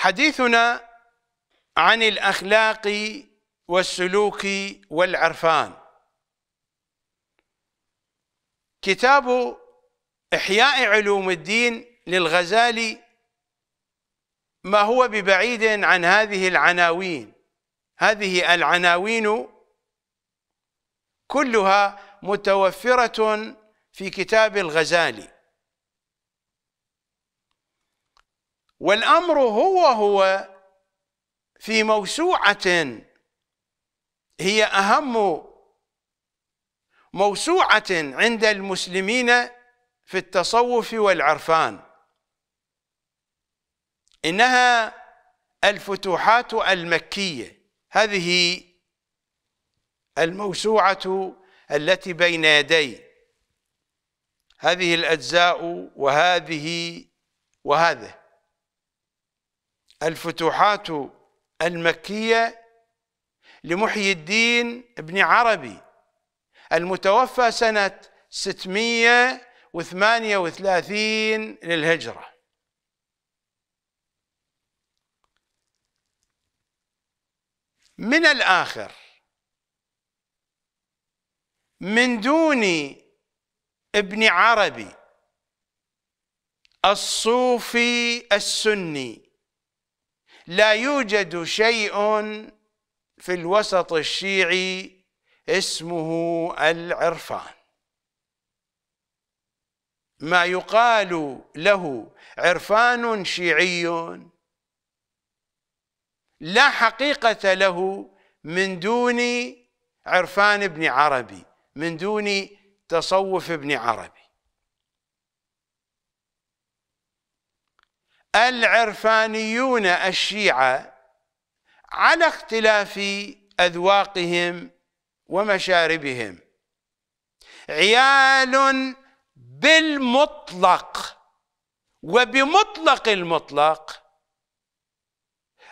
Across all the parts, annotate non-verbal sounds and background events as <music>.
حديثنا عن الأخلاق والسلوك والعرفان كتاب إحياء علوم الدين للغزالي ما هو ببعيد عن هذه العناوين هذه العناوين كلها متوفرة في كتاب الغزالي والأمر هو هو في موسوعة هي أهم موسوعة عند المسلمين في التصوف والعرفان إنها الفتوحات المكية هذه الموسوعة التي بين يدي هذه الأجزاء وهذه وهذه الفتوحات المكية لمحيي الدين ابن عربي المتوفى سنة 638 للهجرة من الآخر من دون ابن عربي الصوفي السني لا يوجد شيء في الوسط الشيعي اسمه العرفان ما يقال له عرفان شيعي لا حقيقة له من دون عرفان ابن عربي من دون تصوف ابن عربي العرفانيون الشيعة على اختلاف أذواقهم ومشاربهم عيال بالمطلق وبمطلق المطلق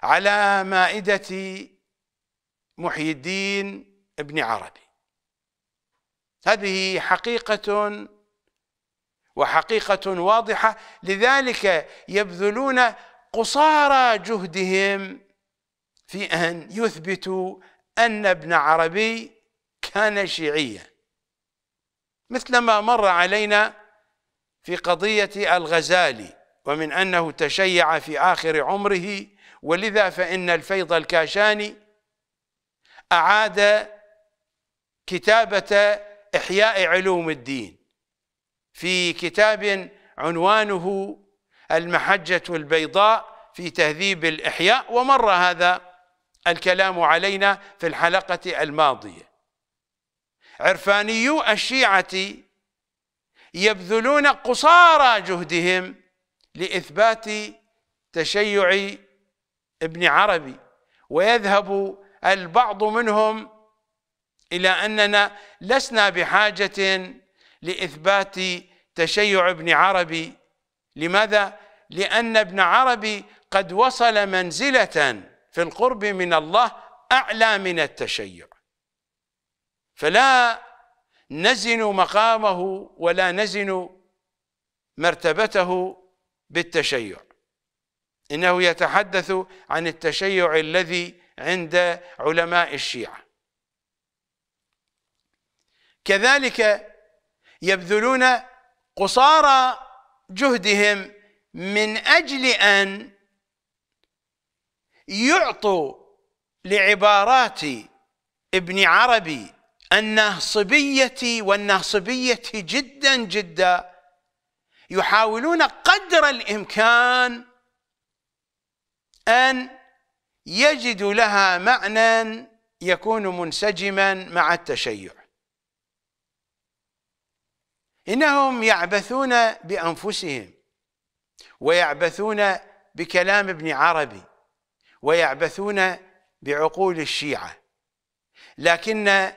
على مائدة محي الدين ابن عربي هذه حقيقة وحقيقة واضحة لذلك يبذلون قصارى جهدهم في أن يثبتوا أن ابن عربي كان شيعيا مثل ما مر علينا في قضية الغزالي ومن أنه تشيع في آخر عمره ولذا فإن الفيض الكاشاني أعاد كتابة إحياء علوم الدين في كتاب عنوانه المحجة البيضاء في تهذيب الإحياء ومر هذا الكلام علينا في الحلقة الماضية عرفانيو الشيعة يبذلون قصارى جهدهم لإثبات تشيع ابن عربي ويذهب البعض منهم إلى أننا لسنا بحاجة لإثبات تشيع ابن عربي لماذا؟ لأن ابن عربي قد وصل منزلة في القرب من الله أعلى من التشيع فلا نزن مقامه ولا نزن مرتبته بالتشيع إنه يتحدث عن التشيع الذي عند علماء الشيعة كذلك يبذلون قصارى جهدهم من اجل ان يعطوا لعبارات ابن عربي النهصبيه والنهصبيه جدا جدا يحاولون قدر الامكان ان يجدوا لها معنى يكون منسجما مع التشيع إنهم يعبثون بأنفسهم ويعبثون بكلام ابن عربي ويعبثون بعقول الشيعة لكن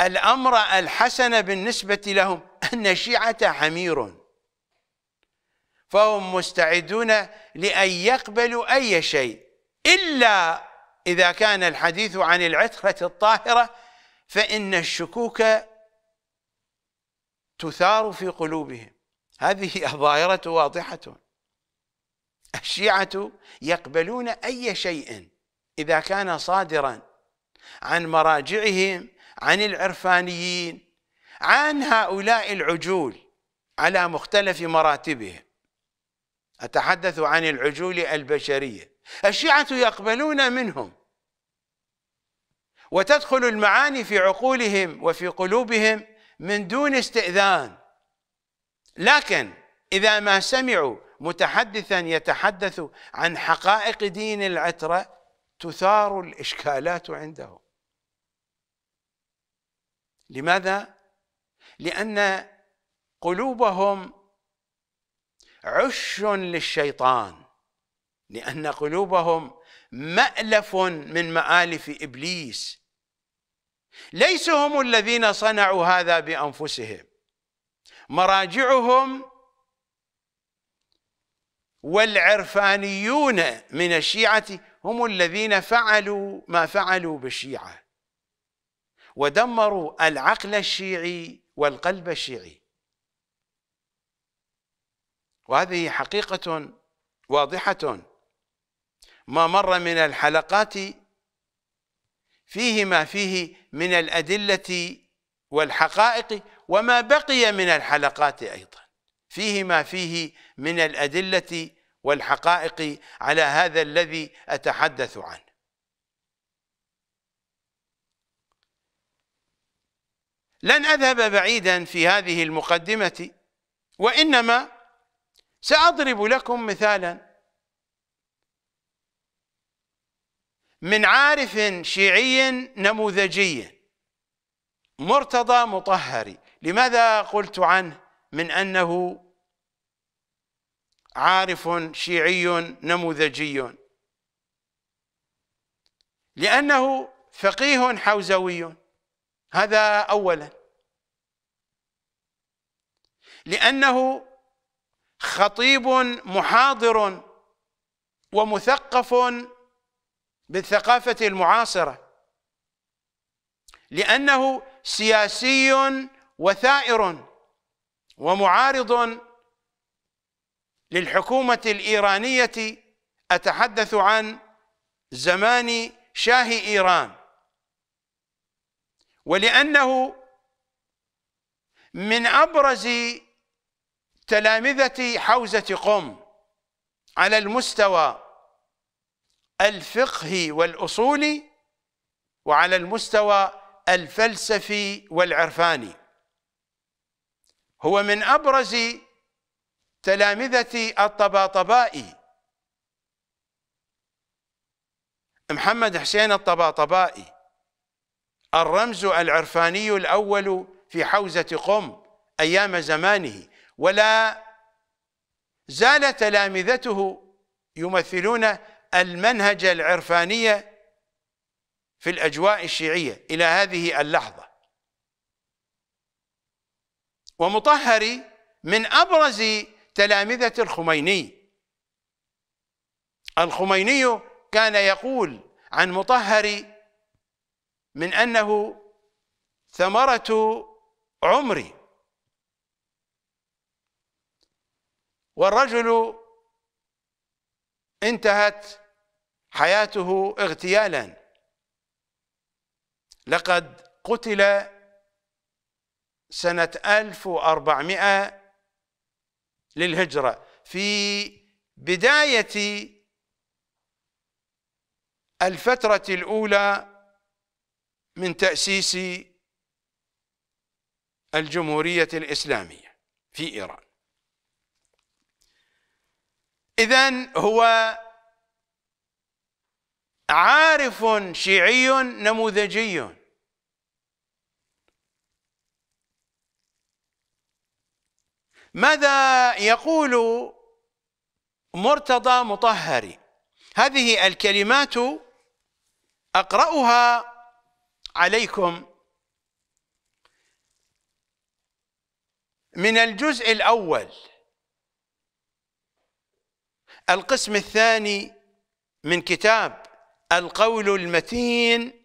الأمر الحسن بالنسبة لهم أن الشيعة حمير فهم مستعدون لأن يقبلوا أي شيء إلا إذا كان الحديث عن العترة الطاهرة فإن الشكوك تثار في قلوبهم هذه <laughs> الظاهرة واضحة الشيعة يقبلون أي شيء إذا كان صادرا عن مراجعهم عن العرفانيين عن هؤلاء العجول على مختلف مراتبهم أتحدث عن العجول البشرية الشيعة يقبلون منهم وتدخل المعاني في عقولهم وفي قلوبهم من دون استئذان لكن إذا ما سمعوا متحدثا يتحدث عن حقائق دين العترة تثار الإشكالات عندهم لماذا؟ لأن قلوبهم عش للشيطان لأن قلوبهم مألف من مآلف إبليس ليس هم الذين صنعوا هذا بانفسهم مراجعهم والعرفانيون من الشيعه هم الذين فعلوا ما فعلوا بالشيعه ودمروا العقل الشيعي والقلب الشيعي وهذه حقيقه واضحه ما مر من الحلقات فيه ما فيه من الأدلة والحقائق وما بقي من الحلقات أيضا فيه ما فيه من الأدلة والحقائق على هذا الذي أتحدث عنه لن أذهب بعيدا في هذه المقدمة وإنما سأضرب لكم مثالا من عارف شيعي نموذجي مرتضى مطهري لماذا قلت عنه من أنه عارف شيعي نموذجي لأنه فقيه حوزوي هذا أولا لأنه خطيب محاضر ومثقف بالثقافة المعاصرة لأنه سياسي وثائر ومعارض للحكومة الإيرانية أتحدث عن زمان شاه إيران ولأنه من أبرز تلامذة حوزة قم على المستوى الفقهي والأصولي وعلى المستوى الفلسفي والعرفاني هو من أبرز تلامذة الطباطبائي محمد حسين الطباطبائي الرمز العرفاني الأول في حوزة قم أيام زمانه ولا زال تلامذته يمثلون المنهج العرفانية في الأجواء الشيعية إلى هذه اللحظة ومطهري من أبرز تلامذة الخميني الخميني كان يقول عن مطهري من أنه ثمرة عمري والرجل انتهت حياته اغتيالا لقد قتل سنة 1400 للهجرة في بداية الفترة الأولى من تأسيس الجمهورية الإسلامية في إيران إذا هو عارف شيعي نموذجي ماذا يقول مرتضى مطهري هذه الكلمات أقرأها عليكم من الجزء الأول القسم الثاني من كتاب القول المتين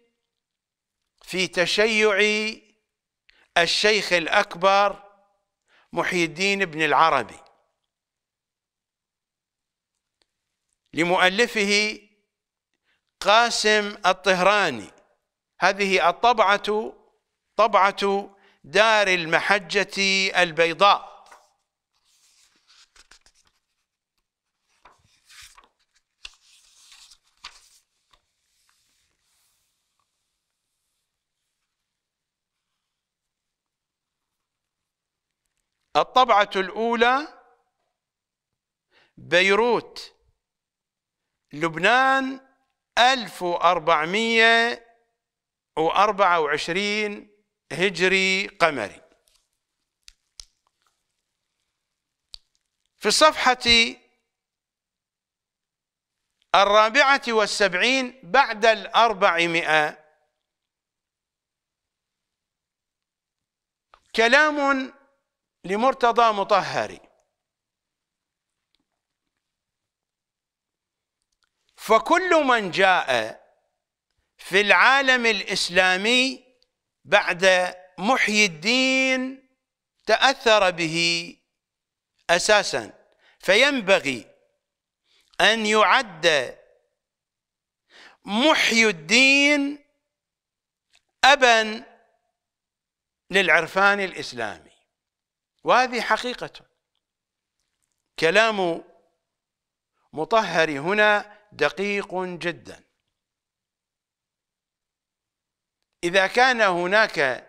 في تشيع الشيخ الأكبر محي الدين بن العربي لمؤلفه قاسم الطهراني هذه الطبعة طبعة دار المحجة البيضاء الطبعة الأولى بيروت لبنان 1424 هجري قمري في الصفحة الرابعة والسبعين بعد الأربعمائة كلام لمرتضى مطهري فكل من جاء في العالم الإسلامي بعد محيي الدين تأثر به أساسا فينبغي أن يعد محيي الدين أبا للعرفان الإسلامي وهذه حقيقة كلام مطهر هنا دقيق جدا إذا كان هناك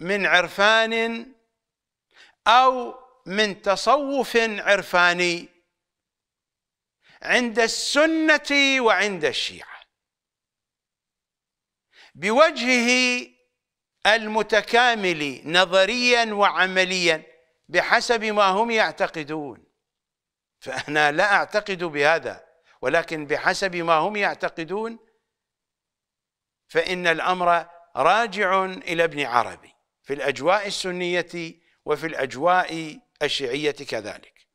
من عرفان أو من تصوف عرفاني عند السنة وعند الشيعة بوجهه المتكامل نظريا وعمليا بحسب ما هم يعتقدون فأنا لا أعتقد بهذا ولكن بحسب ما هم يعتقدون فإن الأمر راجع إلى ابن عربي في الأجواء السنية وفي الأجواء الشيعية كذلك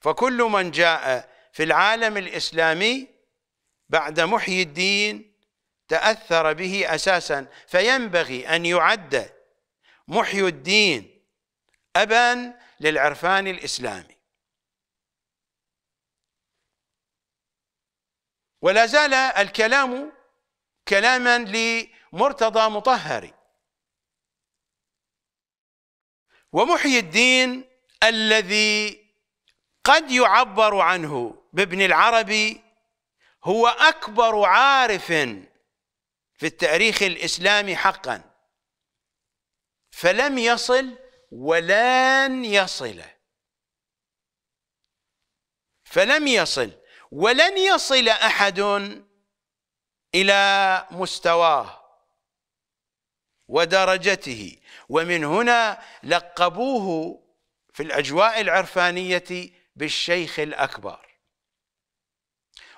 فكل من جاء في العالم الإسلامي بعد محيي الدين تأثر به أساسا فينبغي أن يعد محي الدين أبا للعرفان الإسلامي ولا زال الكلام كلاما لمرتضى مطهري ومحيي الدين الذي قد يعبر عنه بابن العربي هو أكبر عارف في التاريخ الإسلامي حقا فلم يصل ولن يصل فلم يصل ولن يصل احد الى مستواه ودرجته ومن هنا لقبوه في الاجواء العرفانيه بالشيخ الاكبر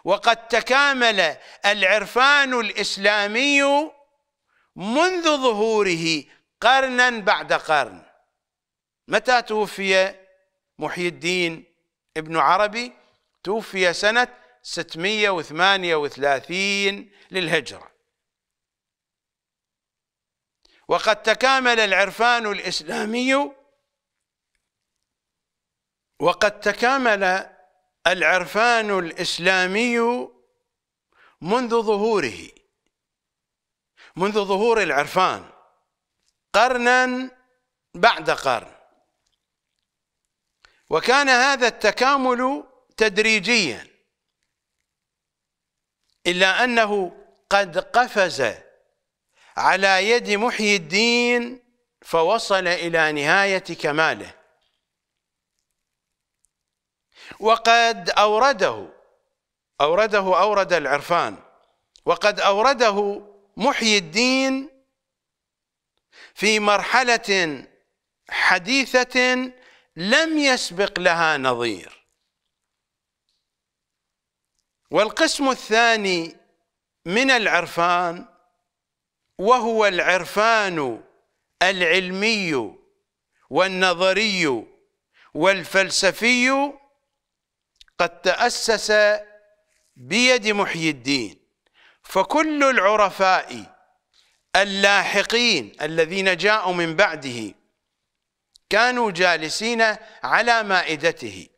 وقد تكامل العرفان الاسلامي منذ ظهوره قرنا بعد قرن متى توفي محي الدين ابن عربي توفي سنة 638 للهجرة وقد تكامل العرفان الإسلامي وقد تكامل العرفان الإسلامي منذ ظهوره منذ ظهور العرفان قرنا بعد قرن وكان هذا التكامل تدريجيا إلا أنه قد قفز على يد محيي الدين فوصل إلى نهاية كماله وقد أورده أورده أورد العرفان وقد أورده محيي الدين في مرحلة حديثة لم يسبق لها نظير والقسم الثاني من العرفان وهو العرفان العلمي والنظري والفلسفي قد تأسس بيد محي الدين فكل العرفاء اللاحقين الذين جاءوا من بعده كانوا جالسين على مائدته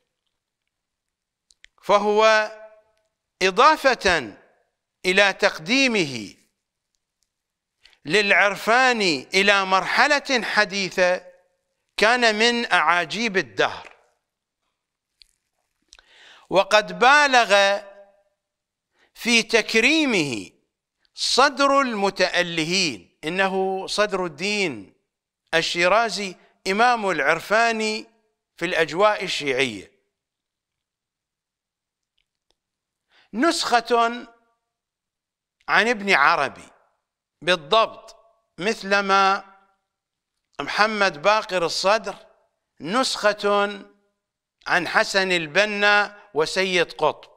فهو إضافة إلى تقديمه للعرفان إلى مرحلة حديثة كان من أعاجيب الدهر وقد بالغ في تكريمه صدر المتألهين إنه صدر الدين الشيرازي إمام العرفاني في الأجواء الشيعية نسخة عن ابن عربي بالضبط مثلما محمد باقر الصدر نسخة عن حسن البنا وسيد قطب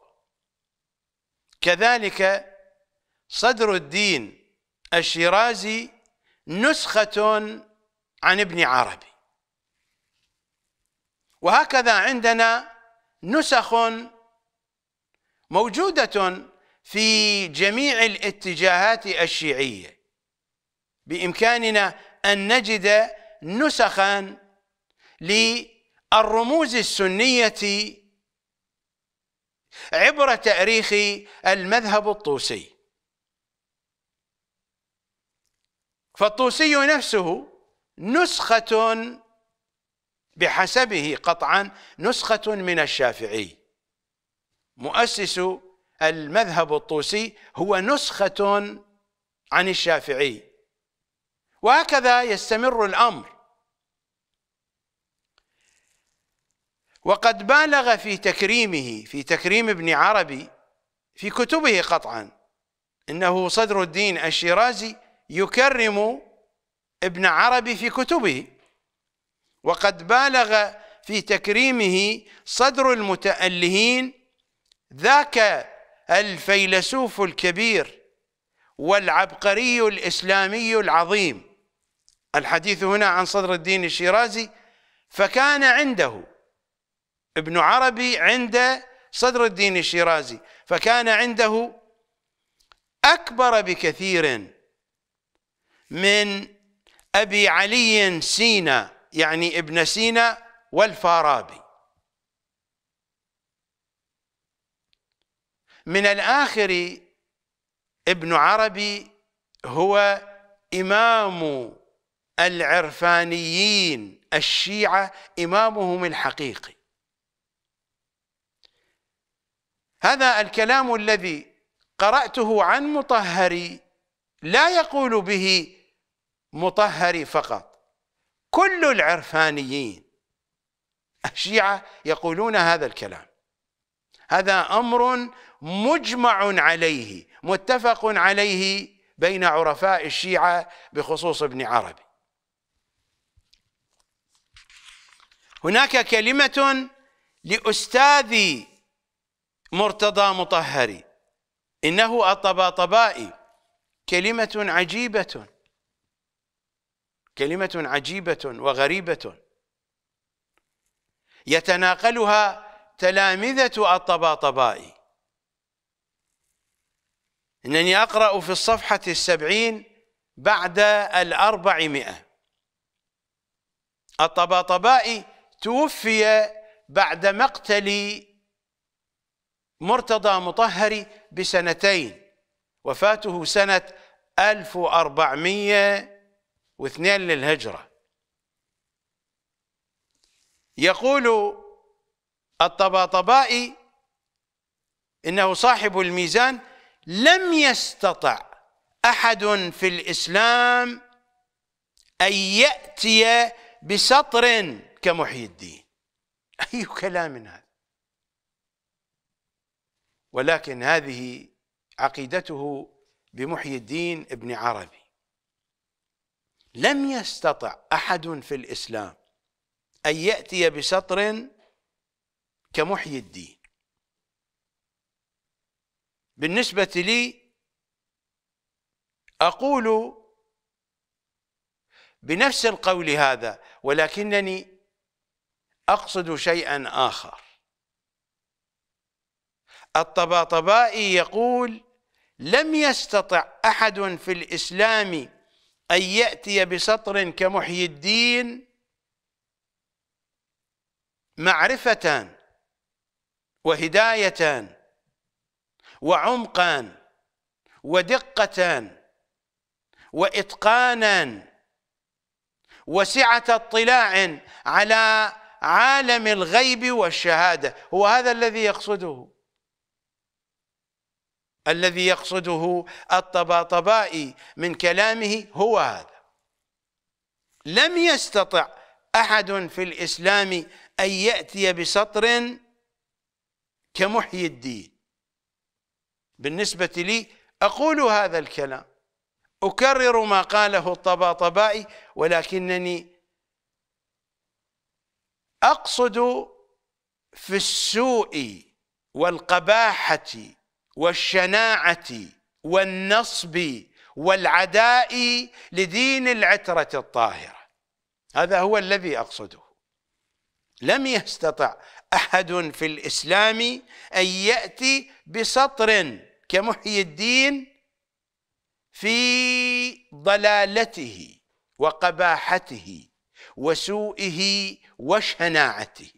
كذلك صدر الدين الشيرازي نسخة عن ابن عربي وهكذا عندنا نسخ موجودة في جميع الاتجاهات الشيعية بإمكاننا أن نجد نسخا للرموز السنية عبر تاريخ المذهب الطوسي فالطوسي نفسه نسخة بحسبه قطعا نسخة من الشافعي مؤسس المذهب الطوسي هو نسخة عن الشافعي وهكذا يستمر الأمر وقد بالغ في تكريمه في تكريم ابن عربي في كتبه قطعا انه صدر الدين الشيرازي يكرم ابن عربي في كتبه وقد بالغ في تكريمه صدر المتألهين ذاك الفيلسوف الكبير والعبقري الإسلامي العظيم الحديث هنا عن صدر الدين الشيرازي فكان عنده ابن عربي عند صدر الدين الشيرازي فكان عنده أكبر بكثير من أبي علي سينا يعني ابن سينا والفارابي من الآخر ابن عربي هو إمام العرفانيين الشيعة إمامهم الحقيقي هذا الكلام الذي قرأته عن مطهري لا يقول به مطهري فقط كل العرفانيين الشيعة يقولون هذا الكلام هذا أمر مجمع عليه متفق عليه بين عرفاء الشيعة بخصوص ابن عربي هناك كلمة لأستاذي مرتضى مطهري إنه الطباطبائي كلمة عجيبة كلمة عجيبة وغريبة يتناقلها تلامذة الطباطبائي إنني أقرأ في الصفحة السبعين بعد الأربعمائة الطباطبائي توفي بعد مقتل مرتضى مطهري بسنتين وفاته سنة 1400 واثنين للهجرة يقول الطباطبائي إنه صاحب الميزان لم يستطع أحد في الإسلام أن يأتي بسطر كمحي الدين <laughs> أي كلام هذا ولكن هذه عقيدته بمحي الدين ابن عربي لم يستطع أحد في الإسلام أن يأتي بسطر كمحيي الدين بالنسبة لي أقول بنفس القول هذا ولكنني أقصد شيئا آخر الطباطبائي يقول لم يستطع أحد في الإسلام أن يأتي بسطر كمحيي الدين معرفة وهداية وعمقا ودقة وإتقانا وسعة اطلاع على عالم الغيب والشهادة هو هذا الذي يقصده الذي يقصده الطباطبائي من كلامه هو هذا لم يستطع أحد في الإسلام أن يأتي بسطر كمحيي الدين بالنسبة لي أقول هذا الكلام أكرر ما قاله الطباطبائي ولكنني أقصد في السوء والقباحة والشناعة والنصب والعداء لدين العترة الطاهرة هذا هو الذي أقصده لم يستطع أحد في الإسلام أن يأتي بسطر كمحيي الدين في ضلالته وقباحته وسوئه وشناعته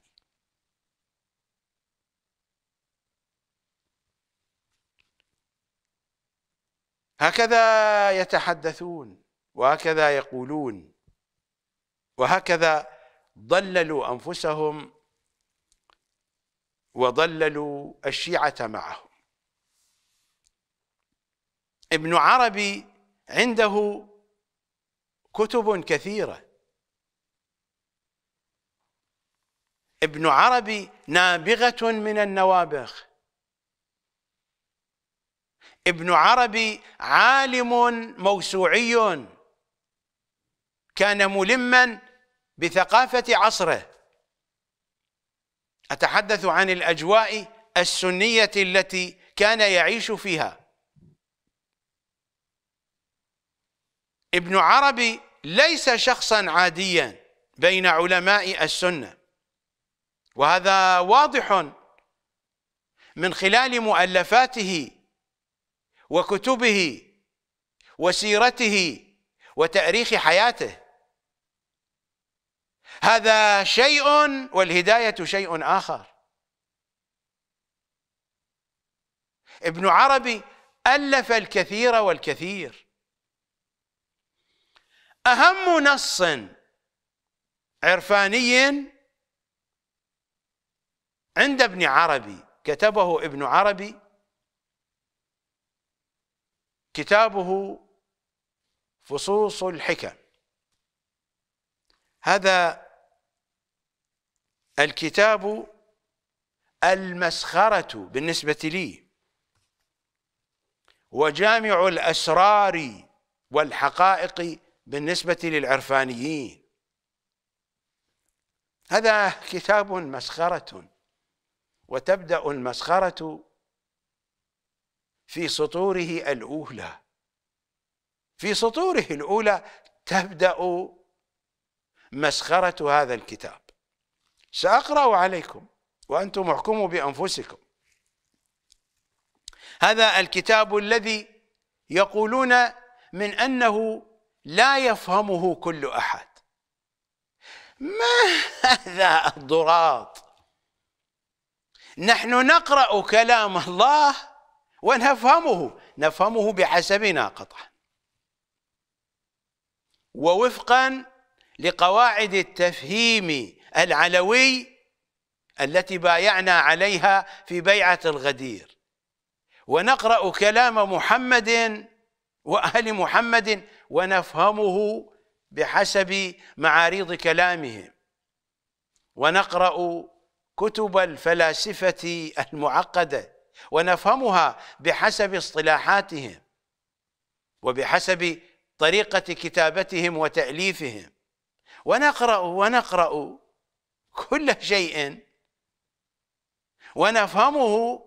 هكذا يتحدثون وهكذا يقولون وهكذا ضللوا أنفسهم وضللوا الشيعة معهم ابن عربي عنده كتب كثيرة ابن عربي نابغة من النوابغ ابن عربي عالم موسوعي كان ملما بثقافة عصره أتحدث عن الأجواء السنية التي كان يعيش فيها ابن عربي ليس شخصا عاديا بين علماء السنة وهذا واضح من خلال مؤلفاته وكتبه وسيرته وتاريخ حياته هذا شيء والهدايه شيء اخر ابن عربي الف الكثير والكثير اهم نص عرفاني عند ابن عربي كتبه ابن عربي كتابه فصوص الحكم هذا الكتاب المسخرة بالنسبة لي وجامع الأسرار والحقائق بالنسبة للعرفانيين هذا كتاب مسخرة وتبدأ المسخرة في سطوره الاولى في سطوره الاولى تبدا مسخره هذا الكتاب ساقرا عليكم وانتم احكموا بانفسكم هذا الكتاب الذي يقولون من انه لا يفهمه كل احد ما هذا الضراط نحن نقرا كلام الله ونفهمه نفهمه بحسبنا قطعا ووفقا لقواعد التفهيم العلوي التي بايعنا عليها في بيعة الغدير ونقرأ كلام محمد وأهل محمد ونفهمه بحسب معاريض كلامهم ونقرأ كتب الفلاسفة المعقدة ونفهمها بحسب اصطلاحاتهم وبحسب طريقة كتابتهم وتأليفهم ونقرأ ونقرأ كل شيء ونفهمه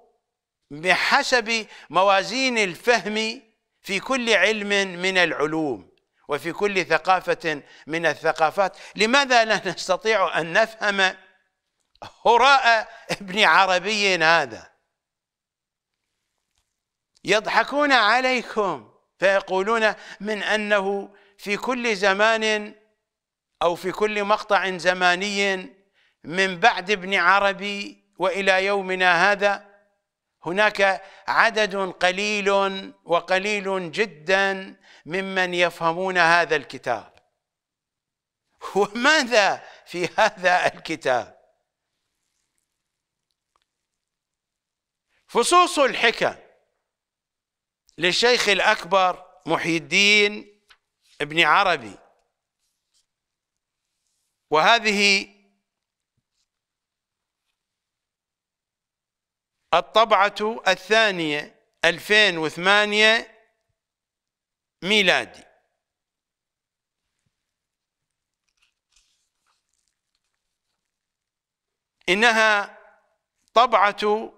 بحسب موازين الفهم في كل علم من العلوم وفي كل ثقافة من الثقافات لماذا لا نستطيع أن نفهم هراء ابن عربي هذا يضحكون عليكم فيقولون من أنه في كل زمان أو في كل مقطع زماني من بعد ابن عربي وإلى يومنا هذا هناك عدد قليل وقليل جدا ممن يفهمون هذا الكتاب <laughs> وماذا في هذا الكتاب فصوص الحكم للشيخ الأكبر محي الدين ابن عربي وهذه الطبعة الثانية 2008 ميلادي إنها طبعة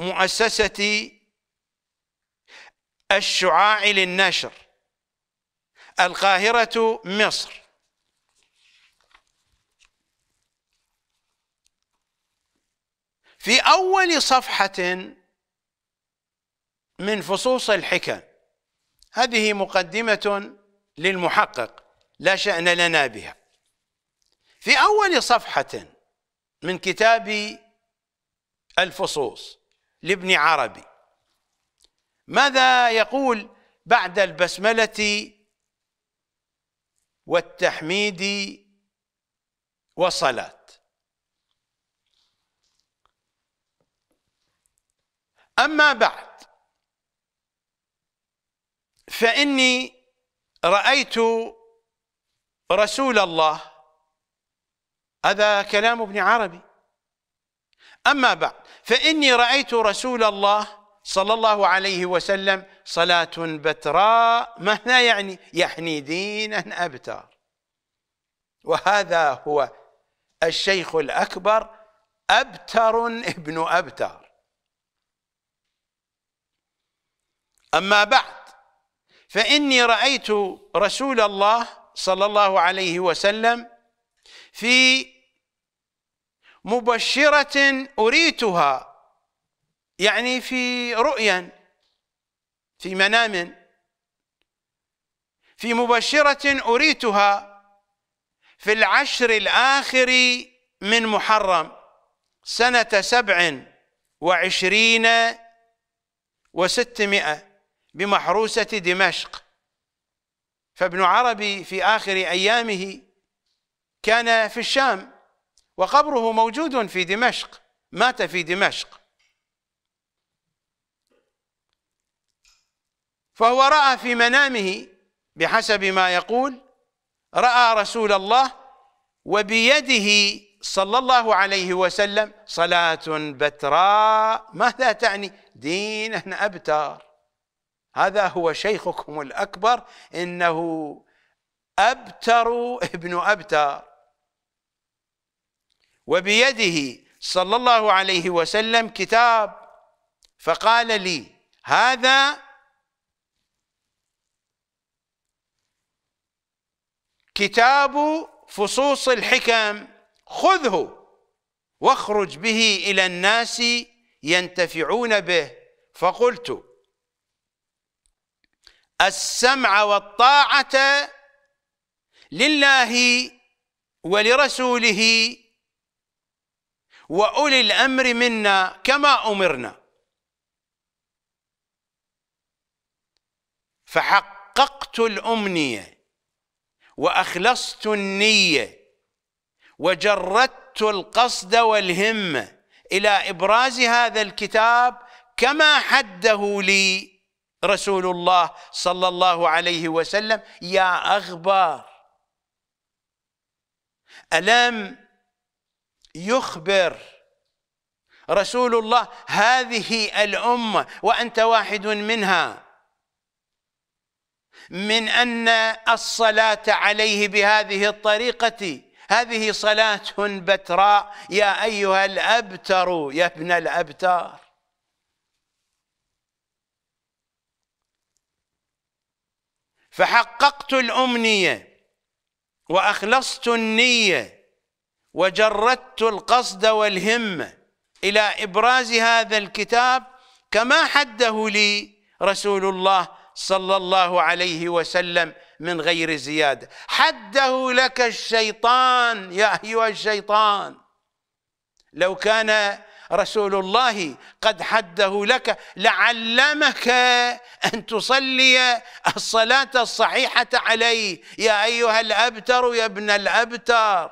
مؤسسة الشعاع للنشر القاهرة مصر في أول صفحة من فصوص الحكم هذه مقدمة للمحقق لا شأن لنا بها في أول صفحة من كتاب الفصوص لابن عربي ماذا يقول بعد البسملة والتحميد والصلاة أما بعد فإني رأيت رسول الله هذا كلام ابن عربي أما بعد فإني رأيت رسول الله صلى الله عليه وسلم صلاة بتراء مهنا يعني يحني دينا أبتر وهذا هو الشيخ الأكبر أبتر ابن أبتر أما بعد فإني رأيت رسول الله صلى الله عليه وسلم في مبشرة أريتها يعني في رؤيا في منام في مبشرة أريتها في العشر الآخر من محرم سنة سبع وعشرين وستمائة بمحروسة دمشق فابن عربي في آخر أيامه كان في الشام وقبره موجود في دمشق مات في دمشق فهو رأى في منامه بحسب ما يقول رأى رسول الله وبيده صلى الله عليه وسلم صلاة بتراء ماذا تعني دينا أبتر هذا هو شيخكم الأكبر إنه أبتر ابن أبتر وبيده صلى الله عليه وسلم كتاب فقال لي هذا كتاب فصوص الحكم خذه واخرج به إلى الناس ينتفعون به فقلت السمع والطاعة لله ولرسوله وأولي الأمر منا كما أمرنا فحققت الأمنية واخلصت النيه وجردت القصد والهمه الى ابراز هذا الكتاب كما حده لي رسول الله صلى الله عليه وسلم يا اخبار الم يخبر رسول الله هذه الامه وانت واحد منها من أن الصلاة عليه بهذه الطريقة هذه صلاة بتراء يا أيها الأبتر يا ابن الأبتار فحققت الأمنية وأخلصت النية وجردت القصد والهمة إلى إبراز هذا الكتاب كما حده لي رسول الله صلى الله عليه وسلم من غير زيادة حده لك الشيطان يا أيها الشيطان لو كان رسول الله قد حده لك لعلمك أن تصلي الصلاة الصحيحة عليه يا أيها الأبتر يا ابن الأبتر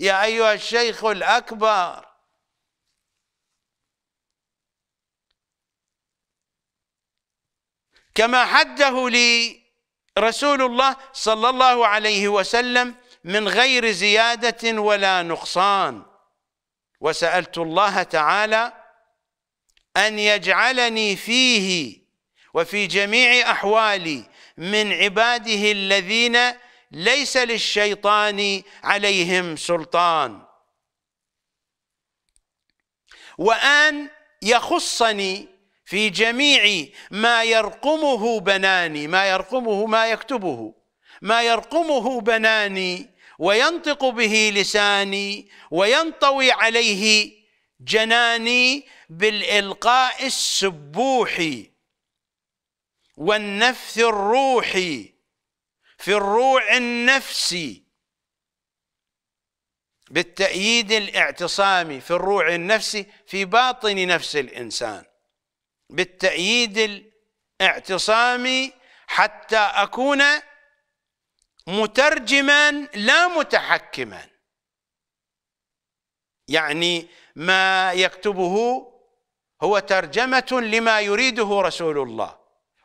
يا أيها الشيخ الأكبر كما حده لي رسول الله صلى الله عليه وسلم من غير زيادة ولا نقصان وسألت الله تعالى أن يجعلني فيه وفي جميع أحوالي من عباده الذين ليس للشيطان عليهم سلطان وأن يخصني في جميع ما يرقمه بناني ما يرقمه ما يكتبه ما يرقمه بناني وينطق به لساني وينطوي عليه جناني بالإلقاء السبوحي والنفث الروحي في الروع النفسي بالتأييد الاعتصامي في الروع النفسي في باطن نفس الإنسان بالتأييد الاعتصامي حتى أكون مترجما لا متحكما يعني ما يكتبه هو ترجمة لما يريده رسول الله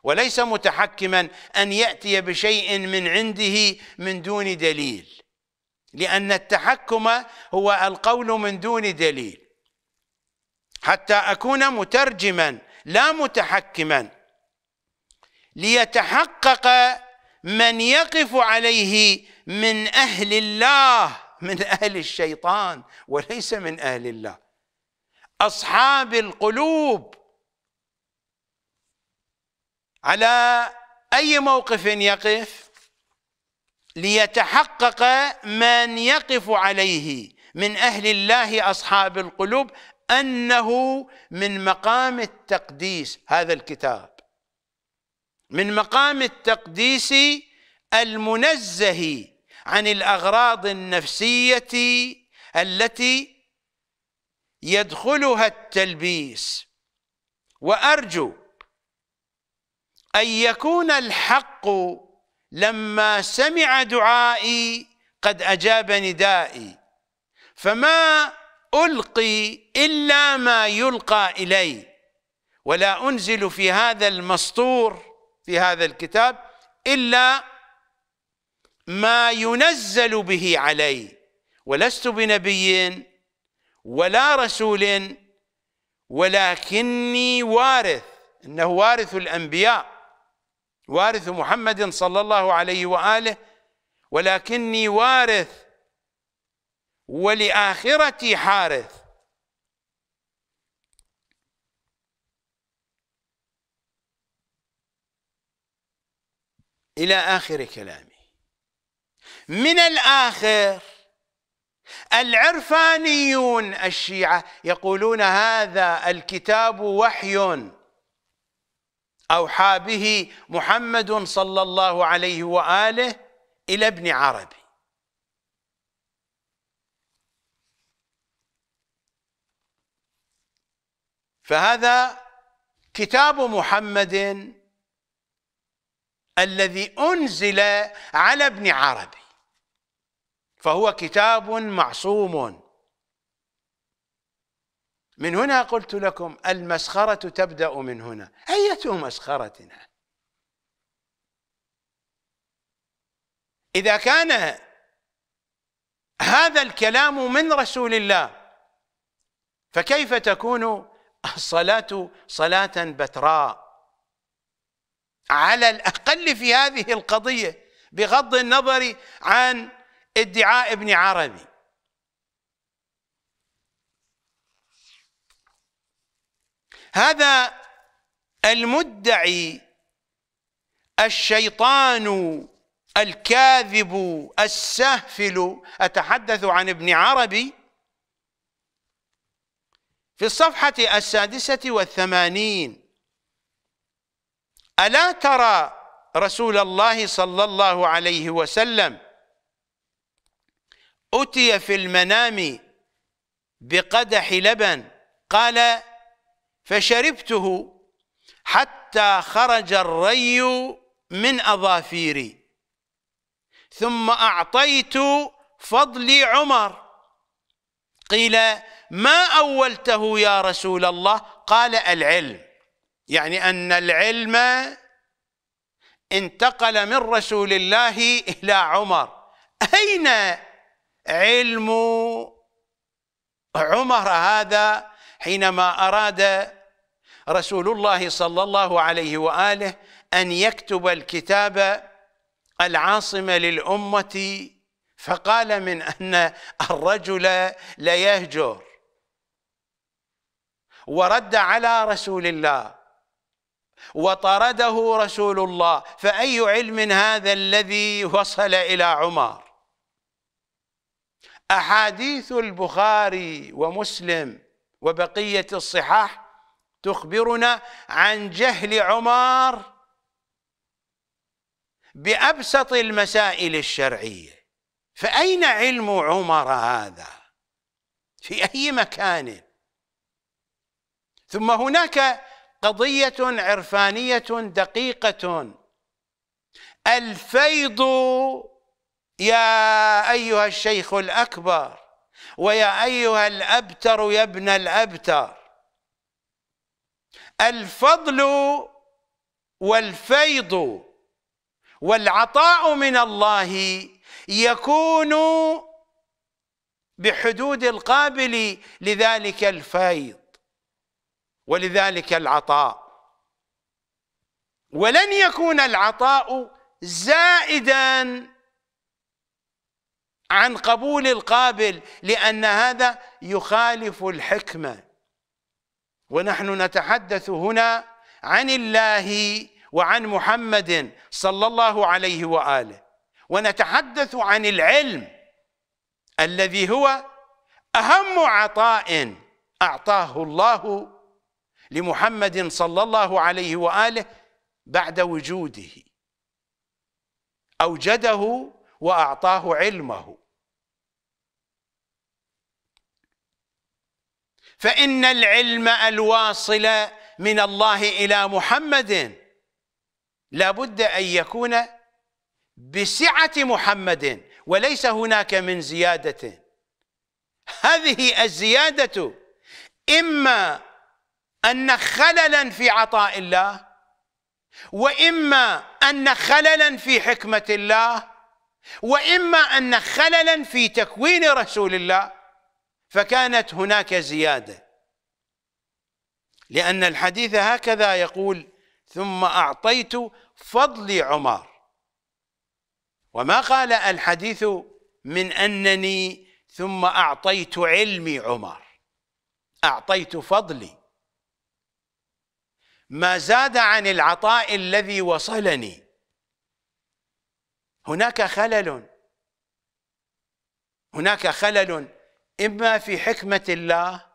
وليس متحكما أن يأتي بشيء من عنده من دون دليل لأن التحكم هو القول من دون دليل حتى أكون مترجما لا متحكما ليتحقق من يقف عليه من أهل الله من أهل الشيطان وليس من أهل الله أصحاب القلوب على أي موقف يقف ليتحقق من يقف عليه من أهل الله أصحاب القلوب انه من مقام التقديس هذا الكتاب من مقام التقديس المنزه عن الاغراض النفسيه التي يدخلها التلبيس وارجو ان يكون الحق لما سمع دعائي قد اجاب ندائي فما ألقي إلا ما يلقى إلي ولا أنزل في هذا المسطور في هذا الكتاب إلا ما ينزل به علي ولست بنبي ولا رسول ولكني وارث إنه وارث الأنبياء وارث محمد صلى الله عليه وآله ولكني وارث ولآخرتي حارث إلى آخر كلامي من الآخر العرفانيون الشيعة يقولون هذا الكتاب وحي أوحى به محمد صلى الله عليه وآله إلى ابن عربي فهذا كتاب محمد الذي أنزل على ابن عربي فهو كتاب معصوم من هنا قلت لكم المسخرة تبدأ من هنا أية مسخرتنا إذا كان هذا الكلام من رسول الله فكيف تكون الصلاة صلاة بتراء على الأقل في هذه القضية بغض النظر عن ادعاء ابن عربي هذا المدعي الشيطان الكاذب السهفل أتحدث عن ابن عربي في الصفحة السادسة والثمانين ألا ترى رسول الله صلى الله عليه وسلم أتي في المنام بقدح لبن قال فشربته حتى خرج الري من أظافيري ثم أعطيت فضلي عمر قيل ما أولته يا رسول الله قال العلم يعني أن العلم انتقل من رسول الله إلى عمر أين علم عمر هذا حينما أراد رسول الله صلى الله عليه وآله أن يكتب الكتاب العاصمة للأمة فقال من أن الرجل ليهجر ورد على رسول الله وطرده رسول الله فأي علم هذا الذي وصل إلى عمر أحاديث البخاري ومسلم وبقية الصحاح تخبرنا عن جهل عمر بأبسط المسائل الشرعية فأين علم عمر هذا في أي مكان ثم هناك قضية عرفانية دقيقة الفيض يا أيها الشيخ الأكبر ويا أيها الأبتر يا ابن الأبتر الفضل والفيض والعطاء من الله يكون بحدود القابل لذلك الفيض ولذلك العطاء ولن يكون العطاء زائدا عن قبول القابل لان هذا يخالف الحكمه ونحن نتحدث هنا عن الله وعن محمد صلى الله عليه واله ونتحدث عن العلم الذي هو أهم عطاء أعطاه الله لمحمد صلى الله عليه وآله بعد وجوده أوجده وأعطاه علمه فإن العلم الواصل من الله إلى محمد لا بد أن يكون بسعة محمد وليس هناك من زيادة هذه الزيادة إما أن خللا في عطاء الله وإما أن خللا في حكمة الله وإما أن خللا في تكوين رسول الله فكانت هناك زيادة لأن الحديث هكذا يقول ثم أعطيت فضلي عمر وما قال الحديث من أنني ثم أعطيت علمي عمر أعطيت فضلي ما زاد عن العطاء الذي وصلني هناك خلل هناك خلل إما في حكمة الله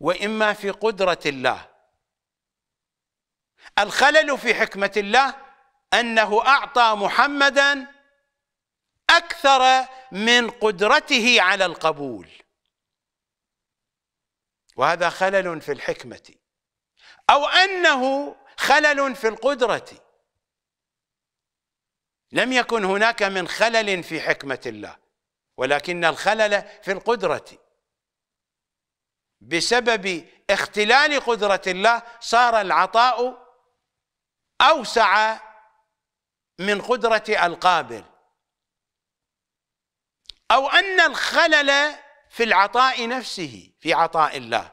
وإما في قدرة الله الخلل في حكمة الله أنه أعطى محمدا أكثر من قدرته على القبول وهذا خلل في الحكمة أو أنه خلل في القدرة لم يكن هناك من خلل في حكمة الله ولكن الخلل في القدرة بسبب اختلال قدرة الله صار العطاء أوسع من قدرة القابل أو أن الخلل في العطاء نفسه في عطاء الله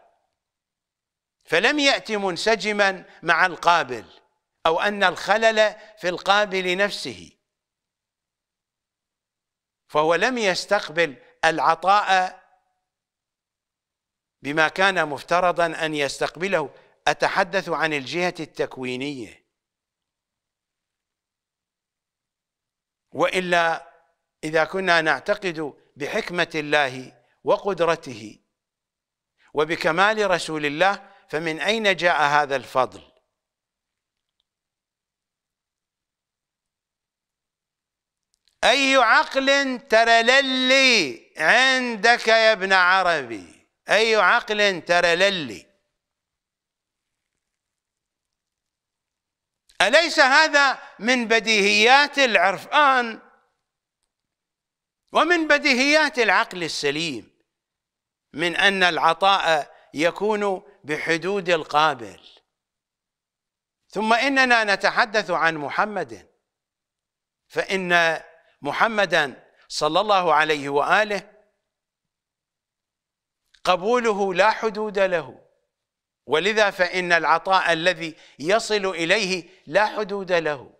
فلم يأتي منسجما مع القابل أو أن الخلل في القابل نفسه فهو لم يستقبل العطاء بما كان مفترضا أن يستقبله أتحدث عن الجهة التكوينية وإلا إذا كنا نعتقد بحكمة الله وقدرته وبكمال رسول الله فمن أين جاء هذا الفضل أي عقل ترللي عندك يا ابن عربي أي عقل ترللي أليس هذا من بديهيات العرفان ومن بديهيات العقل السليم من أن العطاء يكون بحدود القابل ثم إننا نتحدث عن محمد فإن محمدا صلى الله عليه وآله قبوله لا حدود له ولذا فإن العطاء الذي يصل إليه لا حدود له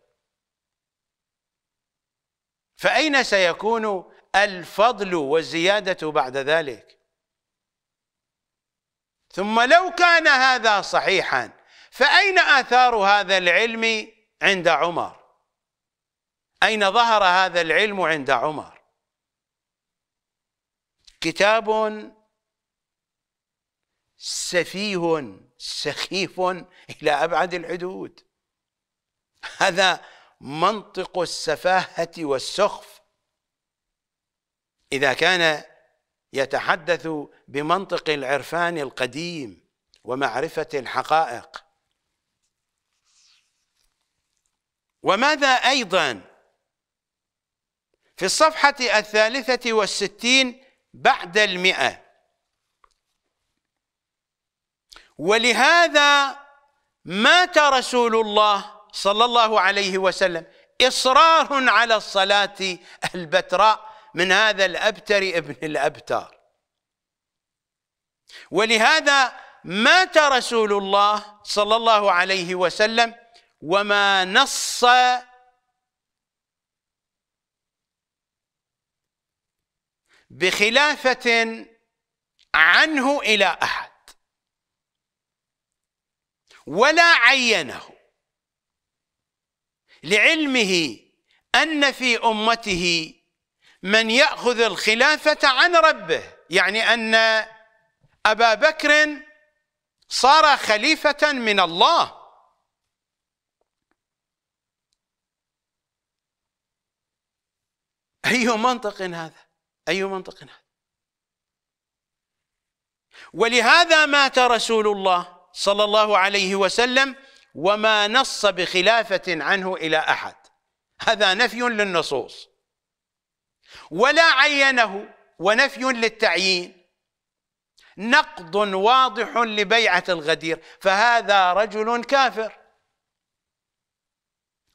فأين سيكون الفضل والزيادة بعد ذلك ثم لو كان هذا صحيحا فأين آثار هذا العلم عند عمر أين ظهر هذا العلم عند عمر كتاب سفيه سخيف إلى أبعد الحدود هذا منطق السفاهة والسخف إذا كان يتحدث بمنطق العرفان القديم ومعرفة الحقائق وماذا أيضا في الصفحة الثالثة والستين بعد المئة ولهذا مات رسول الله صلى الله عليه وسلم إصرار على الصلاة البتراء من هذا الأبتر ابن الأبتار ولهذا مات رسول الله صلى الله عليه وسلم وما نص بخلافة عنه إلى أحد ولا عينه لعلمه أن في أمته من يأخذ الخلافة عن ربه يعني أن أبا بكر صار خليفة من الله أي منطق هذا أي منطق هذا ولهذا مات رسول الله صلى الله عليه وسلم وما نص بخلافة عنه إلى أحد هذا نفي للنصوص ولا عينه ونفي للتعيين نقض واضح لبيعة الغدير فهذا رجل كافر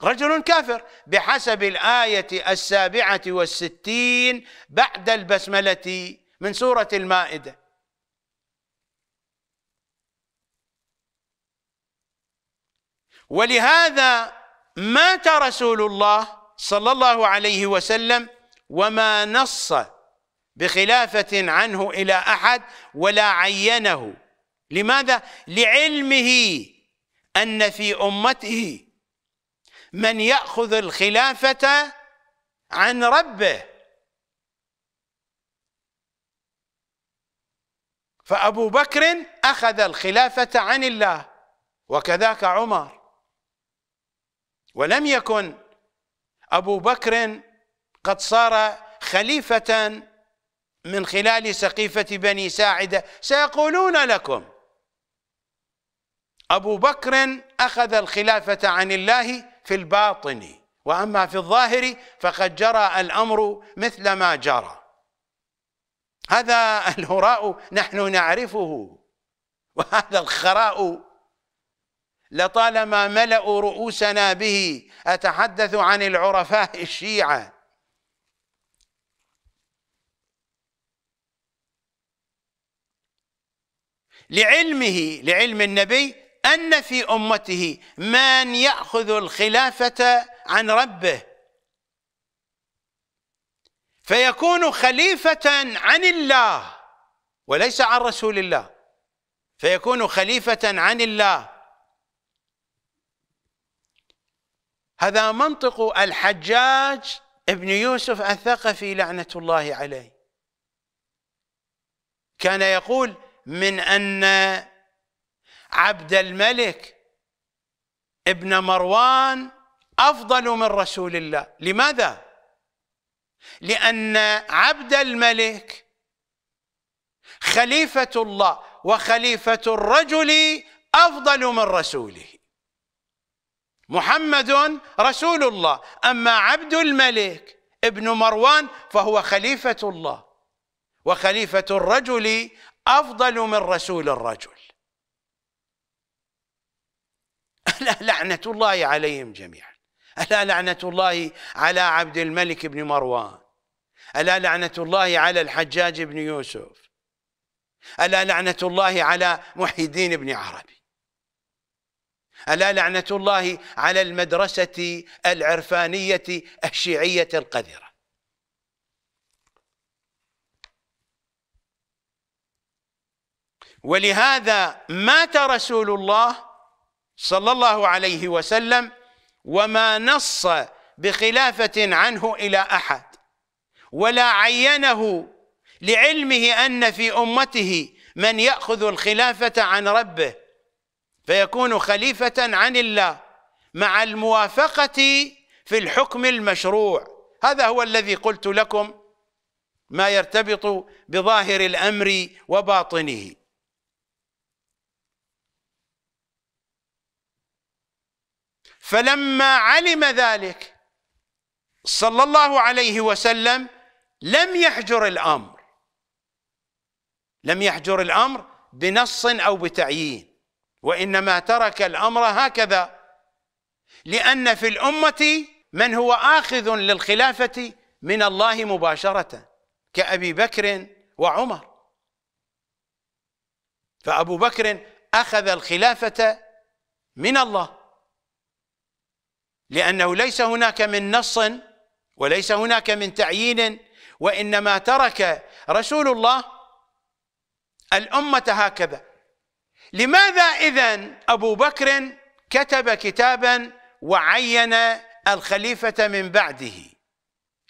رجل كافر بحسب الآية السابعة والستين بعد البسملة من سورة المائدة ولهذا مات رسول الله صلى الله عليه وسلم وما نص بخلافة عنه إلى أحد ولا عينه لماذا؟ لعلمه أن في أمته من يأخذ الخلافة عن ربه فأبو بكر أخذ الخلافة عن الله وكذاك عمر ولم يكن أبو بكر قد صار خليفة من خلال سقيفة بني ساعدة سيقولون لكم أبو بكر أخذ الخلافة عن الله في الباطن وأما في الظاهر فقد جرى الأمر مثل ما جرى هذا الهراء نحن نعرفه وهذا الخراء لطالما ملأوا رؤوسنا به أتحدث عن العرفاء الشيعة لعلمه لعلم النبي أن في أمته من يأخذ الخلافة عن ربه فيكون خليفة عن الله وليس عن رسول الله فيكون خليفة عن الله هذا منطق الحجاج ابن يوسف الثقفي لعنة الله عليه كان يقول من أن عبد الملك ابن مروان أفضل من رسول الله لماذا؟ لأن عبد الملك خليفة الله وخليفة الرجل أفضل من رسوله محمد رسول الله أما عبد الملك ابن مروان فهو خليفة الله وخليفة الرجل أفضل من رسول الرجل ألا <laughs> لعنة الله عليهم جميعا ألا لعنة الله على عبد الملك بن مروان ألا لعنة الله على الحجاج بن يوسف ألا لعنة الله على محي الدين بن عربي ألا لعنة الله على المدرسة العرفانية الشيعية القذرة ولهذا مات رسول الله صلى الله عليه وسلم وما نص بخلافة عنه إلى أحد ولا عينه لعلمه أن في أمته من يأخذ الخلافة عن ربه فيكون خليفة عن الله مع الموافقة في الحكم المشروع هذا هو الذي قلت لكم ما يرتبط بظاهر الأمر وباطنه فلما علم ذلك صلى الله عليه وسلم لم يحجر الامر لم يحجر الامر بنص او بتعيين وانما ترك الامر هكذا لان في الامه من هو اخذ للخلافه من الله مباشره كابي بكر وعمر فابو بكر اخذ الخلافه من الله لانه ليس هناك من نص وليس هناك من تعيين وانما ترك رسول الله الامه هكذا لماذا إذا أبو بكر كتب كتابا وعين الخليفة من بعده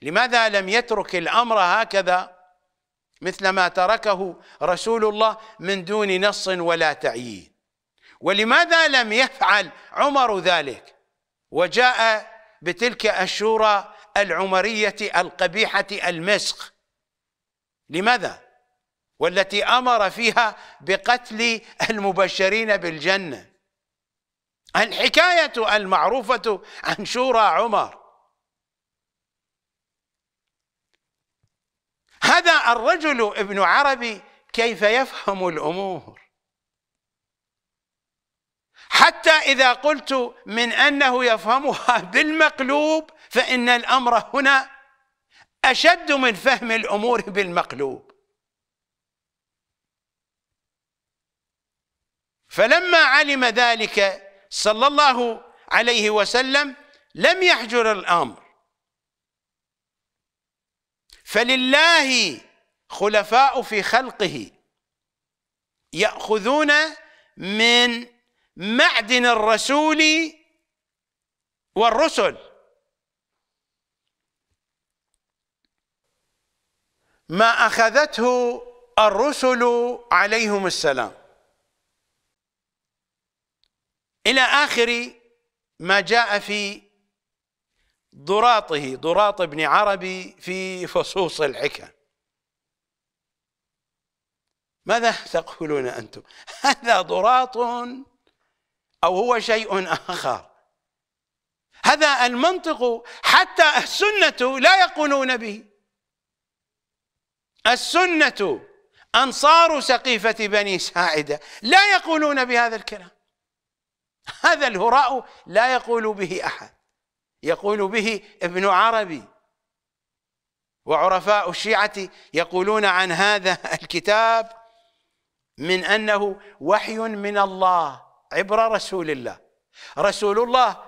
لماذا لم يترك الأمر هكذا مثل ما تركه رسول الله من دون نص ولا تعيين ولماذا لم يفعل عمر ذلك وجاء بتلك الشورى العمرية القبيحة المسخ لماذا؟ والتي امر فيها بقتل المبشرين بالجنه الحكايه المعروفه عن شورى عمر هذا الرجل ابن عربي كيف يفهم الامور حتى اذا قلت من انه يفهمها بالمقلوب فان الامر هنا اشد من فهم الامور بالمقلوب فلما علم ذلك صلى الله عليه وسلم لم يحجر الامر فلله خلفاء في خلقه ياخذون من معدن الرسول والرسل ما اخذته الرسل عليهم السلام إلى آخر ما جاء في ضراطه ضراط ابن عربي في فصوص الحكم ماذا تقولون أنتم <laughs> هذا ضراط أو هو شيء آخر هذا المنطق حتى السنة لا يقولون به السنة أنصار سقيفة بني ساعدة لا يقولون بهذا الكلام هذا الهراء لا يقول به أحد يقول به ابن عربي وعرفاء الشيعة يقولون عن هذا الكتاب من أنه وحي من الله عبر رسول الله رسول الله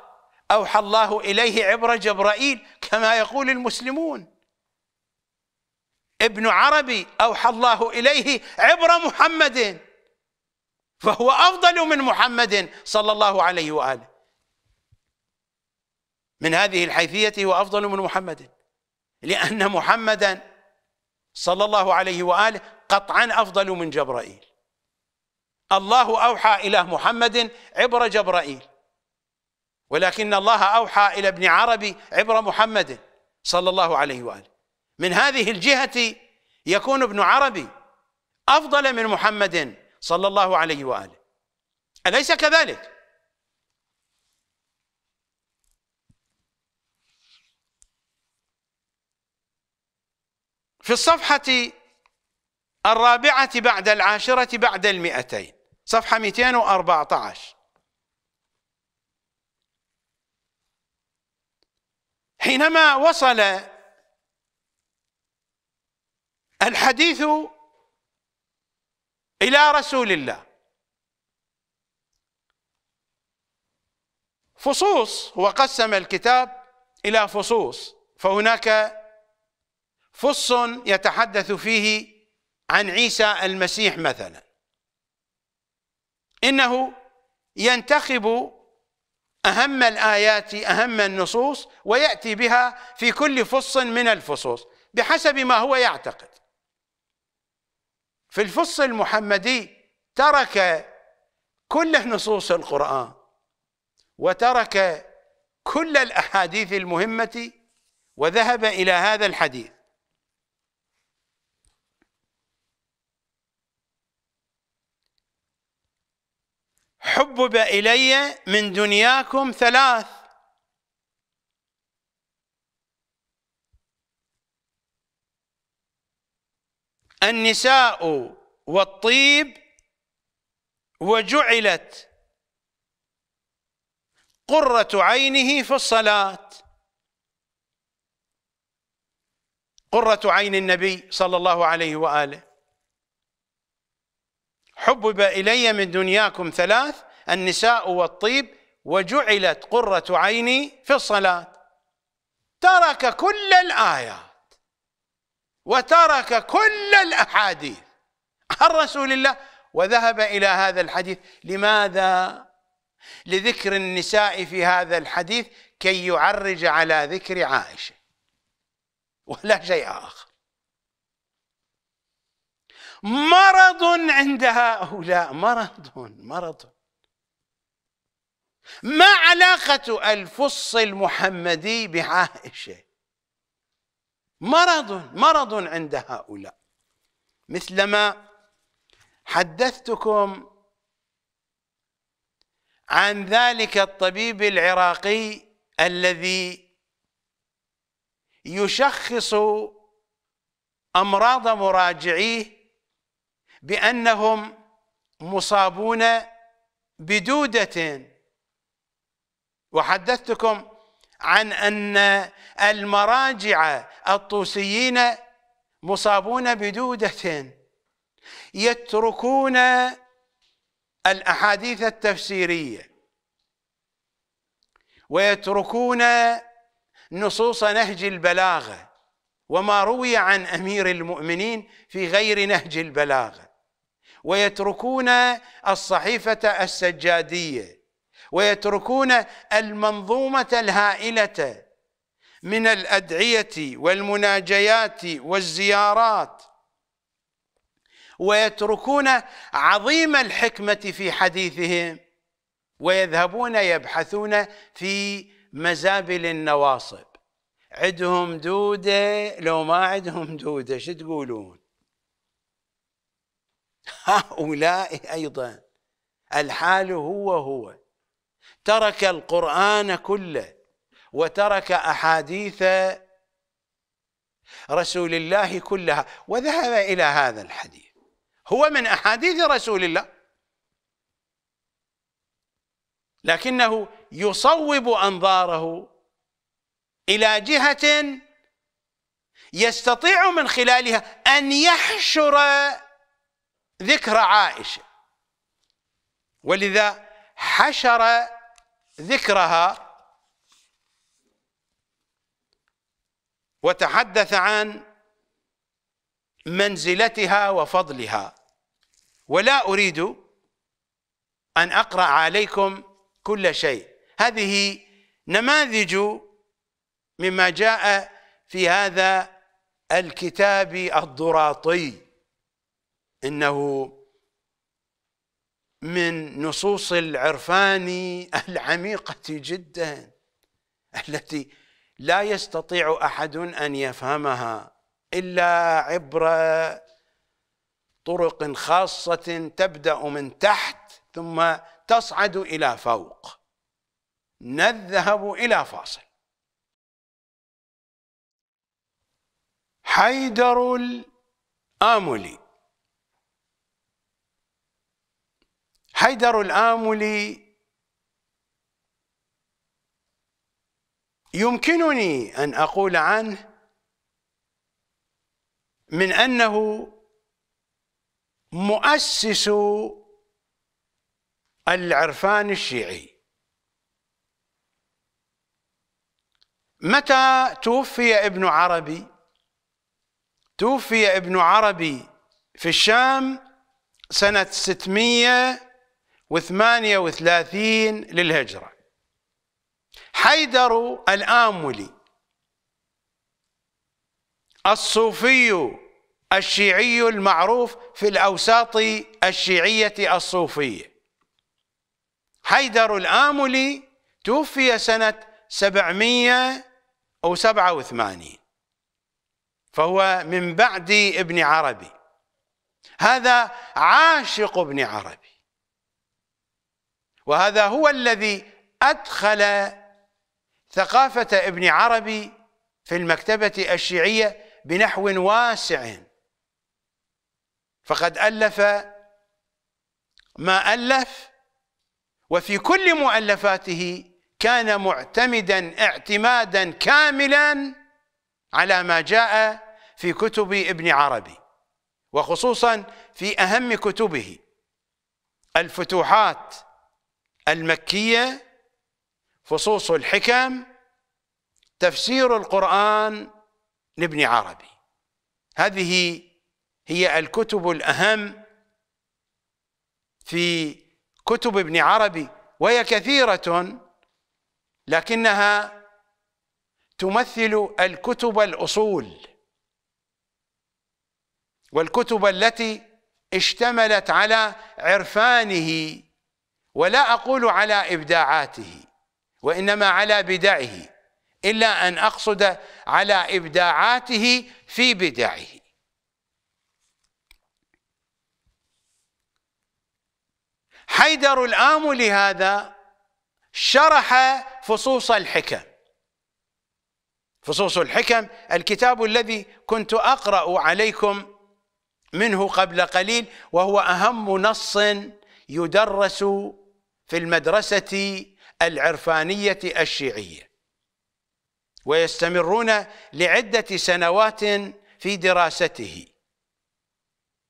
أوحى الله إليه عبر جبرائيل كما يقول المسلمون ابن عربي أوحى الله إليه عبر محمد فهو أفضل من محمد صلى الله عليه وآله من هذه الحيثية هو أفضل من محمد لأن محمدا صلى الله عليه وآله قطعا أفضل من جبرائيل الله أوحى إلى محمد عبر جبرائيل ولكن الله أوحى إلى ابن عربي عبر محمد صلى الله عليه وآله من هذه الجهة يكون ابن عربي أفضل من محمد صلى الله عليه واله اليس كذلك في الصفحة الرابعة بعد العاشرة بعد المئتين صفحة 214 حينما وصل الحديث إلى رسول الله فصوص هو قسم الكتاب إلى فصوص فهناك فص يتحدث فيه عن عيسى المسيح مثلا إنه ينتخب أهم الآيات أهم النصوص ويأتي بها في كل فص من الفصوص بحسب ما هو يعتقد في الفص المحمدي ترك كل نصوص القرآن وترك كل الأحاديث المهمة وذهب إلى هذا الحديث حبب إلي من دنياكم ثلاث النساء والطيب وجعلت قرة عينه في الصلاة قرة عين النبي صلى الله عليه وآله حبب إلي من دنياكم ثلاث النساء والطيب وجعلت قرة عيني في الصلاة ترك كل الآيات وترك كل الأحاديث عن رسول الله وذهب إلى هذا الحديث لماذا؟ لذكر النساء في هذا الحديث كي يعرج على ذكر عائشة ولا شيء آخر مرض عند هؤلاء مرض مرض ما علاقة الفص المحمدي بعائشة مرض مرض عند هؤلاء مثلما حدثتكم عن ذلك الطبيب العراقي الذي يشخص امراض مراجعيه بانهم مصابون بدوده وحدثتكم عن أن المراجع الطوسيين مصابون بدودة يتركون الأحاديث التفسيرية ويتركون نصوص نهج البلاغة وما روي عن أمير المؤمنين في غير نهج البلاغة ويتركون الصحيفة السجادية ويتركون المنظومة الهائلة من الأدعية والمناجيات والزيارات ويتركون عظيم الحكمة في حديثهم ويذهبون يبحثون في مزابل النواصب عندهم دودة لو ما عندهم دودة شو تقولون هؤلاء أيضا الحال هو هو ترك القرآن كله وترك أحاديث رسول الله كلها وذهب إلى هذا الحديث هو من أحاديث رسول الله لكنه يصوب أنظاره إلى جهة يستطيع من خلالها أن يحشر ذكر عائشة ولذا حشر ذكرها وتحدث عن منزلتها وفضلها ولا أريد أن أقرأ عليكم كل شيء هذه نماذج مما جاء في هذا الكتاب الضراطي إنه من نصوص العرفان العميقه جدا التي لا يستطيع احد ان يفهمها الا عبر طرق خاصه تبدا من تحت ثم تصعد الى فوق نذهب الى فاصل حيدر الاملي حيدر الآملي يمكنني أن أقول عنه من أنه مؤسس العرفان الشيعي متى توفي ابن عربي توفي ابن عربي في الشام سنة 600 وثمانية وثلاثين للهجرة حيدر الآملي الصوفي الشيعي المعروف في الأوساط الشيعية الصوفية حيدر الآملي توفي سنة 787 فهو من بعد ابن عربي هذا عاشق ابن عربي وهذا هو الذي أدخل ثقافة ابن عربي في المكتبة الشيعية بنحو واسع فقد ألف ما ألف وفي كل مؤلفاته كان معتمدا اعتمادا كاملا على ما جاء في كتب ابن عربي وخصوصا في أهم كتبه الفتوحات المكية فصوص الحكم تفسير القرآن لابن عربي هذه هي الكتب الأهم في كتب ابن عربي وهي كثيرة لكنها تمثل الكتب الأصول والكتب التي اشتملت على عرفانه ولا أقول على إبداعاته وإنما على بدعه إلا أن أقصد على إبداعاته في بدعه حيدر الآملي هذا شرح فصوص الحكم فصوص الحكم الكتاب الذي كنت أقرأ عليكم منه قبل قليل وهو أهم نص يدرس في المدرسة العرفانية الشيعية ويستمرون لعدة سنوات في دراسته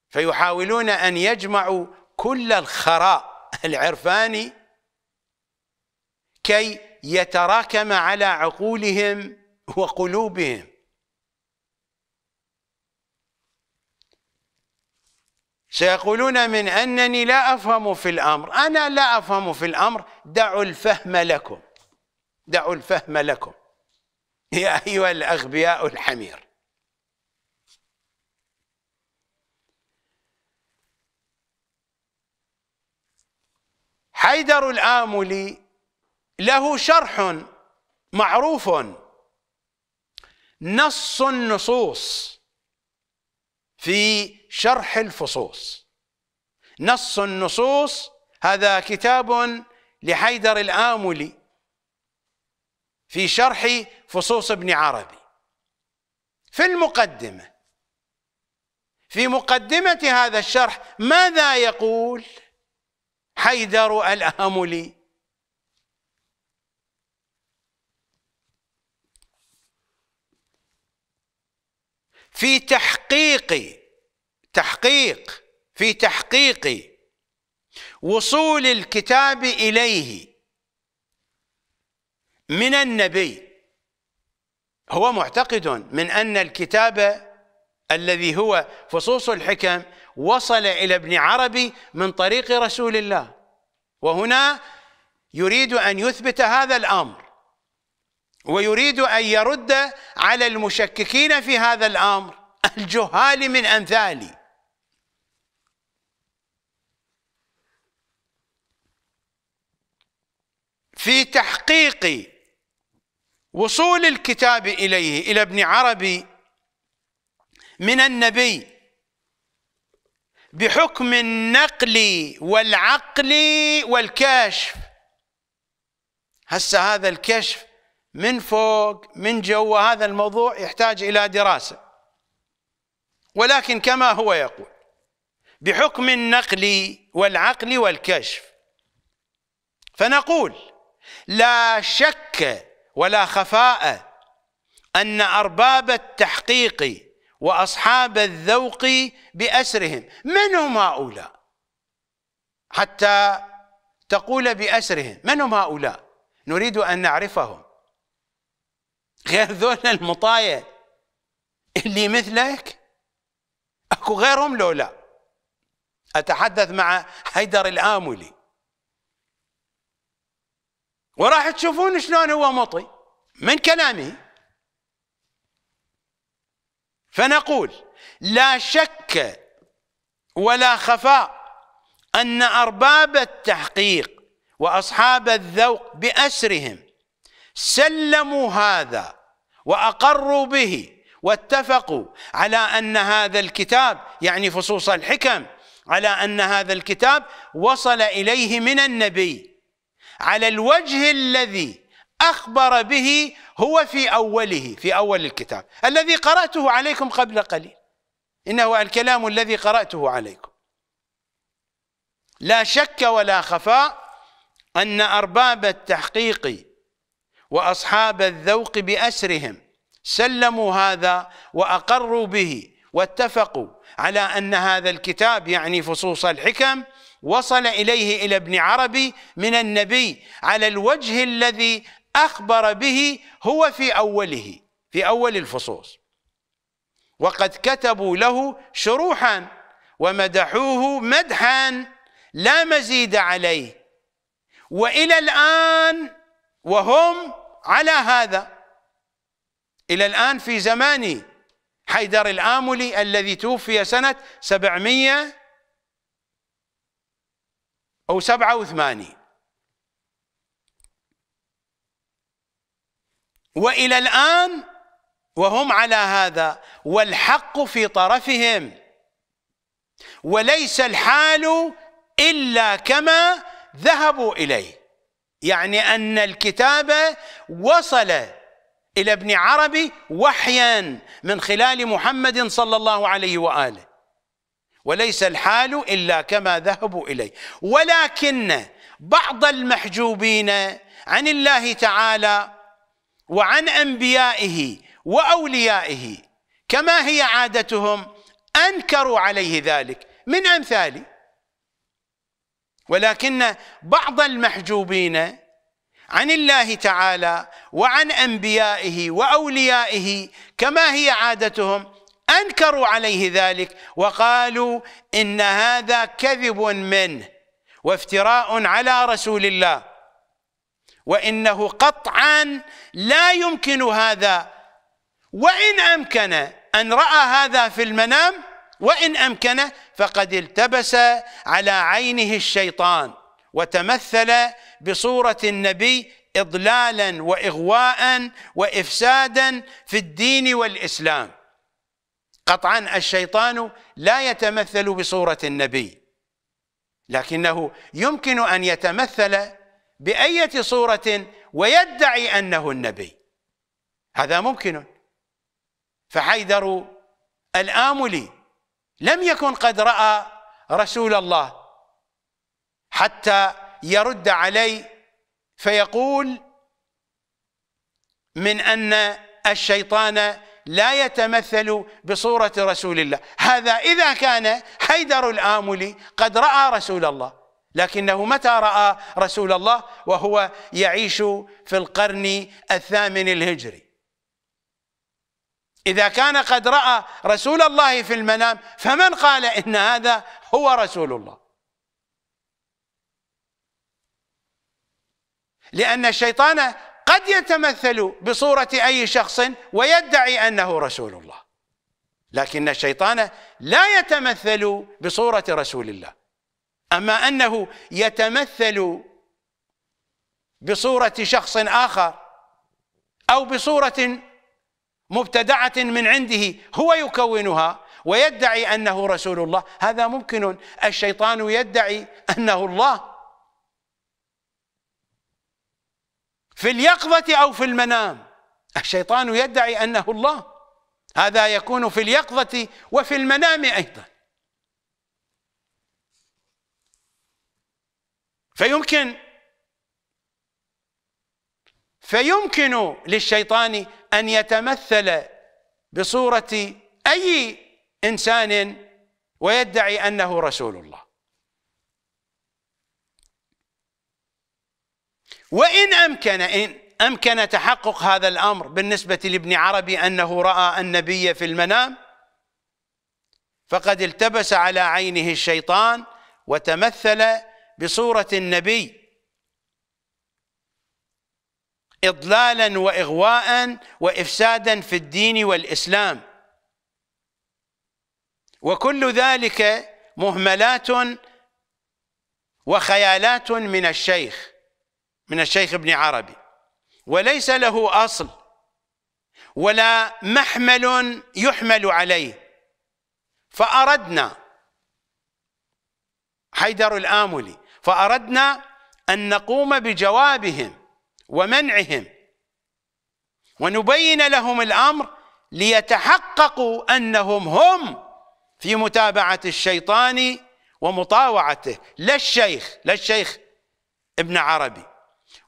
فيحاولون أن يجمعوا كل الخراء العرفاني كي يتراكم على عقولهم وقلوبهم سيقولون من أنني لا أفهم في الأمر أنا لا أفهم في الأمر دعوا الفهم لكم دعوا الفهم لكم يا أيها الأغبياء الحمير حيدر الآملي له شرح معروف نص النصوص في شرح الفصوص نص النصوص هذا كتاب لحيدر الآملي في شرح فصوص ابن عربي في المقدمة في مقدمة هذا الشرح ماذا يقول حيدر الآملي في تحقيق تحقيق في تحقيق وصول الكتاب إليه من النبي هو معتقد من أن الكتاب الذي هو فصوص الحكم وصل إلى ابن عربي من طريق رسول الله وهنا يريد أن يثبت هذا الأمر ويريد أن يرد على المشككين في هذا الأمر الجهال من أمثالي في تحقيق وصول الكتاب إليه إلى ابن عربي من النبي بحكم النقل والعقل والكشف هسه هذا الكشف من فوق من جوا هذا الموضوع يحتاج إلى دراسة ولكن كما هو يقول بحكم النقل والعقل والكشف فنقول لا شك ولا خفاء أن أرباب التحقيق وأصحاب الذوق بأسرهم من هم هؤلاء حتى تقول بأسرهم من هم هؤلاء نريد أن نعرفهم غير ذولا المطاية اللي مثلك اكو غيرهم لو لا أتحدث مع حيدر الآملي وراح تشوفون شلون هو مطي من كلامه فنقول لا شك ولا خفاء أن أرباب التحقيق وأصحاب الذوق بأسرهم سلموا هذا وأقروا به واتفقوا على أن هذا الكتاب يعني فصوص الحكم على أن هذا الكتاب وصل إليه من النبي على الوجه الذي أخبر به هو في أوله في أول الكتاب الذي قرأته عليكم قبل قليل إنه الكلام الذي قرأته عليكم لا شك ولا خفاء أن أرباب التحقيق وأصحاب الذوق بأسرهم سلموا هذا وأقروا به واتفقوا على أن هذا الكتاب يعني فصوص الحكم وصل إليه إلى ابن عربي من النبي على الوجه الذي أخبر به هو في أوله في أول الفصوص وقد كتبوا له شروحا ومدحوه مدحا لا مزيد عليه وإلى الآن وهم على هذا إلى الآن في زمان حيدر الآملي الذي توفي سنة 700 أو سبعة وثمانين وإلى الآن وهم على هذا والحق في طرفهم وليس الحال إلا كما ذهبوا إليه يعني أن الكتاب وصل إلى ابن عربي وحيا من خلال محمد صلى الله عليه وآله وليس الحال إلا كما ذهبوا إليه ولكن بعض المحجوبين عن الله تعالى وعن أنبيائه وأوليائه كما هي عادتهم أنكروا عليه ذلك من أمثالي ولكن بعض المحجوبين عن الله تعالى وعن أنبيائه وأوليائه كما هي عادتهم أنكروا عليه ذلك وقالوا إن هذا كذب منه وافتراء على رسول الله وإنه قطعا لا يمكن هذا وإن أمكن أن رأى هذا في المنام وإن أمكن فقد التبس على عينه الشيطان وتمثل بصورة النبي إضلالا وإغواء وإفسادا في الدين والإسلام قطعا الشيطان لا يتمثل بصورة النبي لكنه يمكن أن يتمثل بأية صورة ويدعي أنه النبي هذا ممكن فحيدر الآملي لم يكن قد رأى رسول الله حتى يرد علي فيقول من أن الشيطان لا يتمثل بصورة رسول الله هذا إذا كان حيدر الآملي قد رأى رسول الله لكنه متى رأى رسول الله وهو يعيش في القرن الثامن الهجري إذا كان قد رأى رسول الله في المنام فمن قال إن هذا هو رسول الله لأن الشيطان قد يتمثل بصورة أي شخص ويدعي أنه رسول الله لكن الشيطان لا يتمثل بصورة رسول الله أما أنه يتمثل بصورة شخص آخر أو بصورة مبتدعة من عنده هو يكونها ويدعي أنه رسول الله هذا ممكن الشيطان يدعي أنه الله في اليقظة أو في المنام الشيطان يدعي أنه الله هذا يكون في اليقظة وفي المنام أيضا فيمكن فيمكن للشيطان أن يتمثل بصورة أي إنسان ويدعي أنه رسول الله وإن أمكن إن أمكن تحقق هذا الأمر بالنسبة لابن عربي أنه رأى النبي في المنام فقد التبس على عينه الشيطان وتمثل بصورة النبي إضلالا وإغواء وإفسادا في الدين والإسلام وكل ذلك مهملات وخيالات من الشيخ من الشيخ ابن عربي وليس له أصل ولا محمل يحمل عليه فأردنا حيدر الآملي فأردنا أن نقوم بجوابهم ومنعهم ونبين لهم الأمر ليتحققوا أنهم هم في متابعة الشيطان ومطاوعته لا الشيخ لا الشيخ ابن عربي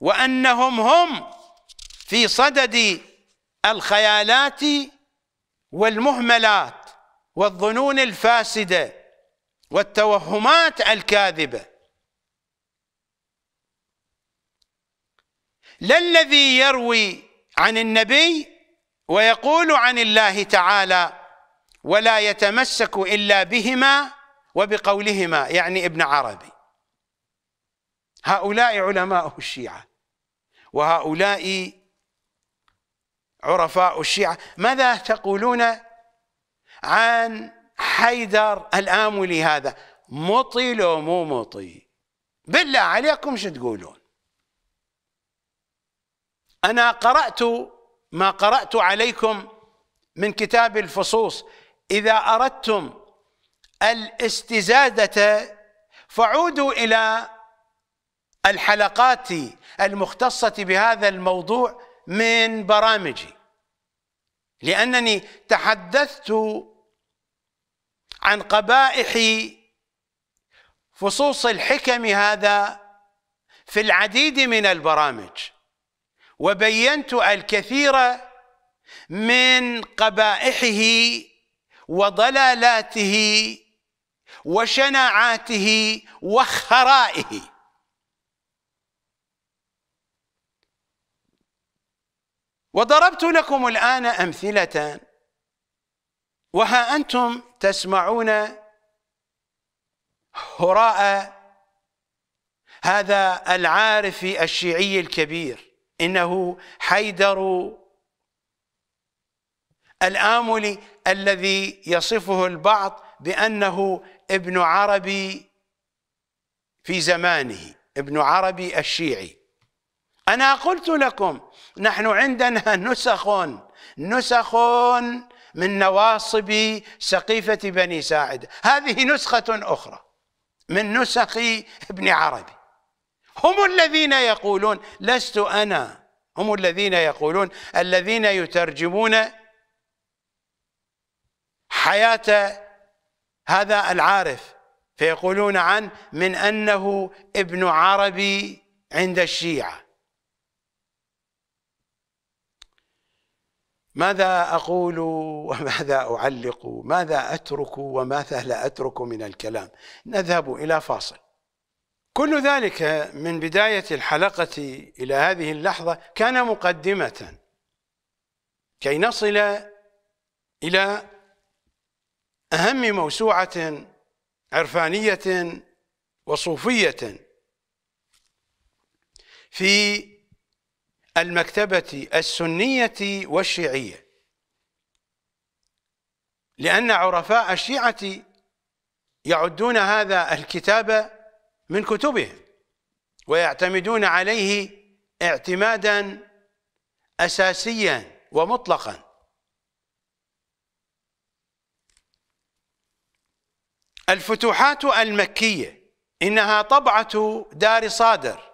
وانهم هم في صدد الخيالات والمهملات والظنون الفاسده والتوهمات الكاذبه لا الذي يروي عن النبي ويقول عن الله تعالى ولا يتمسك الا بهما وبقولهما يعني ابن عربي هؤلاء علماء الشيعة وهؤلاء عرفاء الشيعة ماذا تقولون عن حيدر الآملي هذا مطي لو مو مطي بالله عليكم شو تقولون أنا قرأت ما قرأت عليكم من كتاب الفصوص إذا أردتم الاستزادة فعودوا إلى الحلقات المختصة بهذا الموضوع من برامجي لأنني تحدثت عن قبائح فصوص الحكم هذا في العديد من البرامج وبينت الكثير من قبائحه وضلالاته وشناعاته وخرائه وضربت لكم الآن أمثلة وها أنتم تسمعون هراء هذا العارف الشيعي الكبير إنه حيدر الآملي الذي يصفه البعض بأنه ابن عربي في زمانه ابن عربي الشيعي أنا قلت لكم نحن عندنا نسخ نسخ من نواصب سقيفة بني ساعد هذه نسخة أخرى من نسخ ابن عربي هم الذين يقولون لست أنا هم الذين يقولون الذين يترجمون حياة هذا العارف فيقولون عن من أنه ابن عربي عند الشيعة ماذا أقول وماذا أعلق ماذا أترك وماذا لا أترك من الكلام نذهب إلى فاصل كل ذلك من بداية الحلقة إلى هذه اللحظة كان مقدمة كي نصل إلى أهم موسوعة عرفانية وصوفية في المكتبة السنية والشيعية لأن عرفاء الشيعة يعدون هذا الكتاب من كتبهم ويعتمدون عليه اعتمادا أساسيا ومطلقا الفتوحات المكية إنها طبعة دار صادر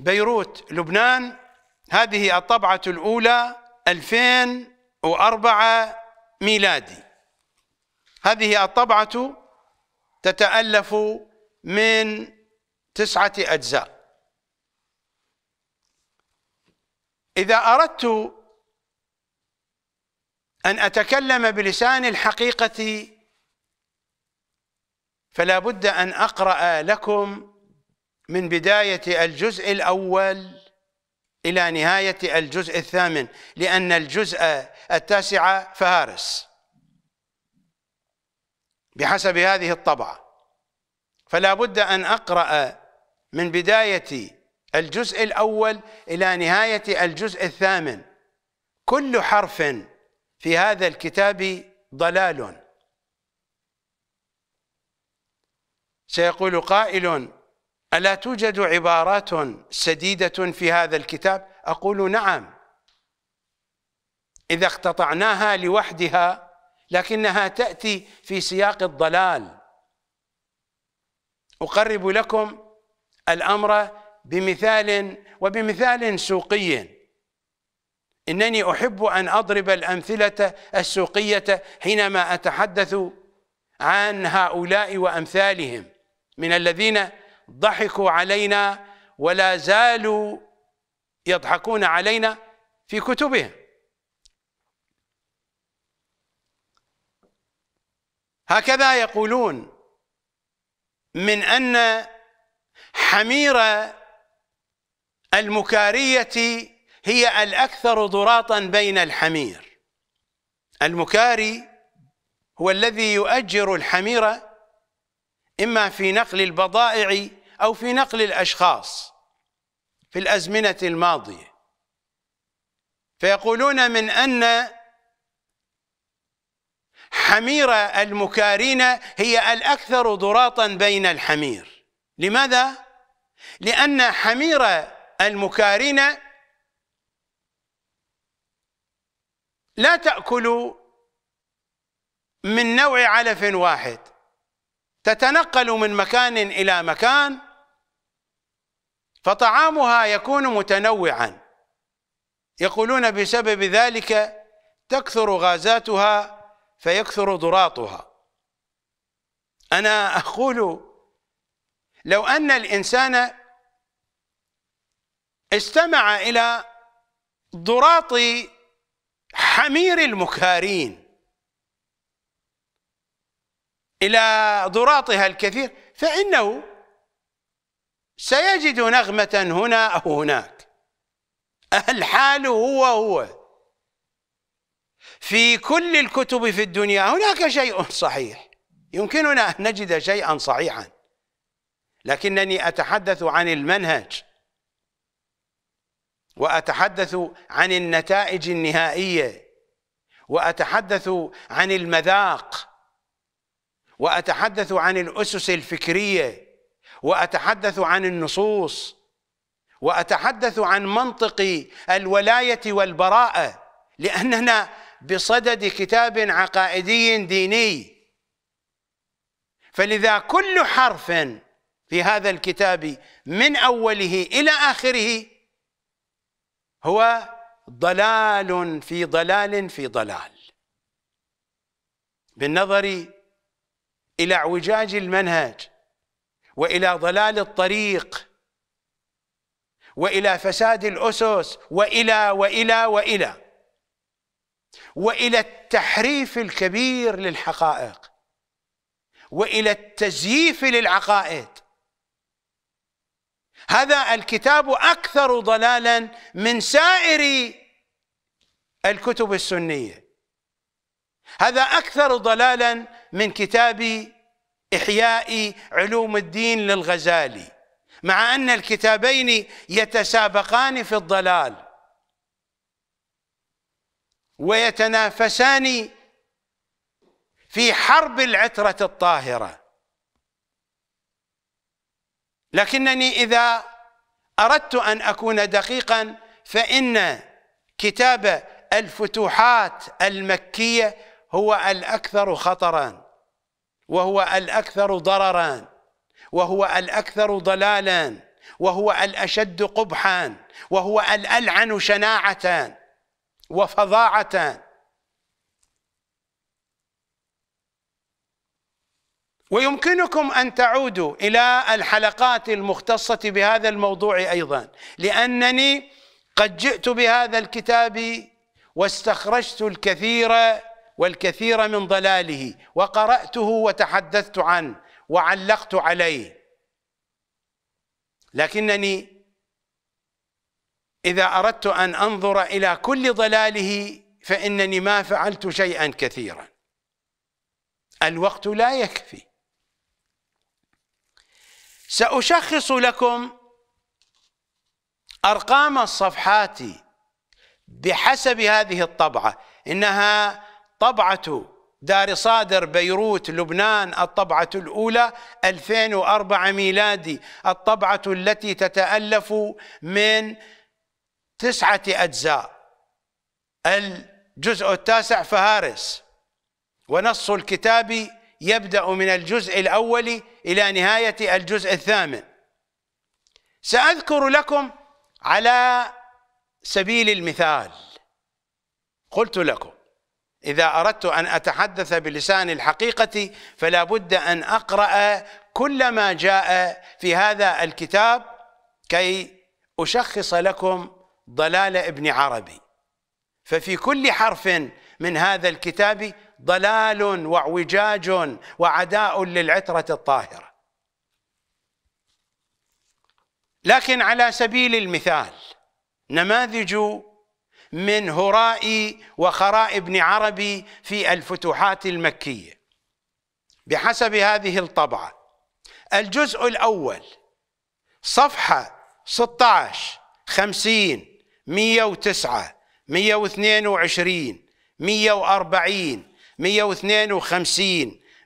بيروت لبنان هذه الطبعة الأولى 2004 ميلادي هذه الطبعة تتألف من تسعة أجزاء إذا أردت أن أتكلم بلسان الحقيقة فلا بد أن أقرأ لكم من بداية الجزء الأول إلى نهاية الجزء الثامن لأن الجزء التاسع فهارس بحسب هذه الطبعة فلا بد أن أقرأ من بداية الجزء الأول إلى نهاية الجزء الثامن كل حرف في هذا الكتاب ضلال سيقول قائل ألا توجد عبارات سديدة في هذا الكتاب أقول نعم إذا اقتطعناها لوحدها لكنها تأتي في سياق الضلال أقرب لكم الأمر بمثال وبمثال سوقي إنني أحب أن أضرب الأمثلة السوقية حينما أتحدث عن هؤلاء وأمثالهم من الذين ضحكوا علينا ولا زالوا يضحكون علينا في كتبهم هكذا يقولون من أن حمير المكارية هي الأكثر ضراطا بين الحمير المكاري هو الذي يؤجر الحميرة إما في نقل البضائع أو في نقل الأشخاص في الأزمنة الماضية فيقولون من أن حمير المكارين هي الأكثر ضراطا بين الحمير لماذا؟ لأن حمير المكارين لا تأكل من نوع علف واحد تتنقل من مكان إلى مكان فطعامها يكون متنوعا يقولون بسبب ذلك تكثر غازاتها فيكثر ضراطها انا اقول لو ان الانسان استمع الى ضراط حمير المكارين الى ضراطها الكثير فانه سيجد نغمة هنا أو هناك الحال هو هو في كل الكتب في الدنيا هناك شيء صحيح يمكننا أن نجد شيئا صحيحا لكنني أتحدث عن المنهج وأتحدث عن النتائج النهائية وأتحدث عن المذاق وأتحدث عن الأسس الفكرية واتحدث عن النصوص واتحدث عن منطق الولايه والبراءه لاننا بصدد كتاب عقائدي ديني فلذا كل حرف في هذا الكتاب من اوله الى اخره هو ضلال في ضلال في ضلال بالنظر الى اعوجاج المنهج والى ضلال الطريق والى فساد الاسس والى والى والى والى التحريف الكبير للحقائق والى التزييف للعقائد هذا الكتاب اكثر ضلالا من سائر الكتب السنيه هذا اكثر ضلالا من كتاب إحياء علوم الدين للغزالي مع أن الكتابين يتسابقان في الضلال ويتنافسان في حرب العترة الطاهرة لكنني إذا أردت أن أكون دقيقا فإن كتاب الفتوحات المكية هو الأكثر خطرا وهو الأكثر ضررا وهو الأكثر ضلالا وهو الأشد قبحا وهو الألعن شناعة وفظاعة ويمكنكم أن تعودوا إلى الحلقات المختصة بهذا الموضوع أيضا لأنني قد جئت بهذا الكتاب واستخرجت الكثير والكثير من ضلاله وقرأته وتحدثت عنه وعلقت عليه لكنني إذا أردت أن أنظر إلى كل ضلاله فإنني ما فعلت شيئا كثيرا الوقت لا يكفي سأشخص لكم أرقام الصفحات بحسب هذه الطبعة إنها طبعة دار صادر بيروت لبنان الطبعة الأولى 2004 ميلادي الطبعة التي تتألف من تسعة أجزاء الجزء التاسع فهارس ونص الكتاب يبدأ من الجزء الأول إلى نهاية الجزء الثامن سأذكر لكم على سبيل المثال قلت لكم إذا أردت أن أتحدث بلسان الحقيقة فلا بد أن أقرأ كل ما جاء في هذا الكتاب كي أشخص لكم ضلال ابن عربي ففي كل حرف من هذا الكتاب ضلال واعوجاج وعداء للعترة الطاهرة لكن على سبيل المثال نماذج من هراء وخراء بن عربي في الفتوحات المكية بحسب هذه الطبعة الجزء الأول صفحة 16 50 109 122 140 152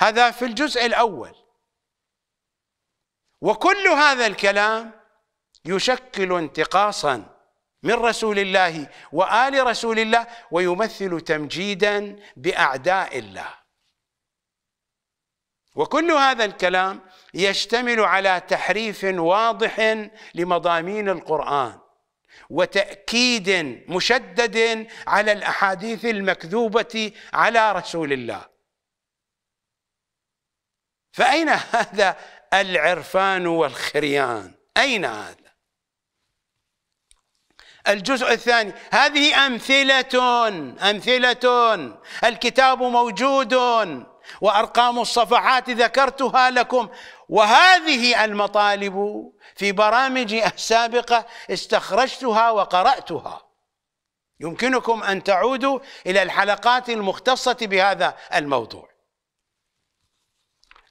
هذا في الجزء الأول وكل هذا الكلام يشكل انتقاصا من رسول الله وآل رسول الله ويمثل تمجيدا بأعداء الله وكل هذا الكلام يشتمل على تحريف واضح لمضامين القرآن وتأكيد مشدد على الأحاديث المكذوبة على رسول الله فأين هذا العرفان والخريان أين هذا الجزء الثاني هذه أمثلة أمثلة الكتاب موجود وأرقام الصفحات ذكرتها لكم وهذه المطالب في برامجي السابقة استخرجتها وقرأتها يمكنكم أن تعودوا إلى الحلقات المختصة بهذا الموضوع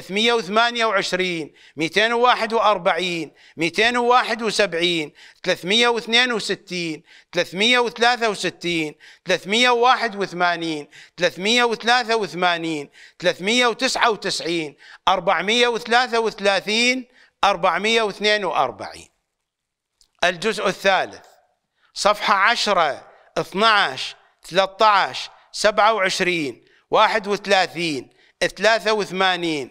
328 241 271 362 363 381 383 399 433 442 الجزء الثالث صفحة 10 12 13 27 31 83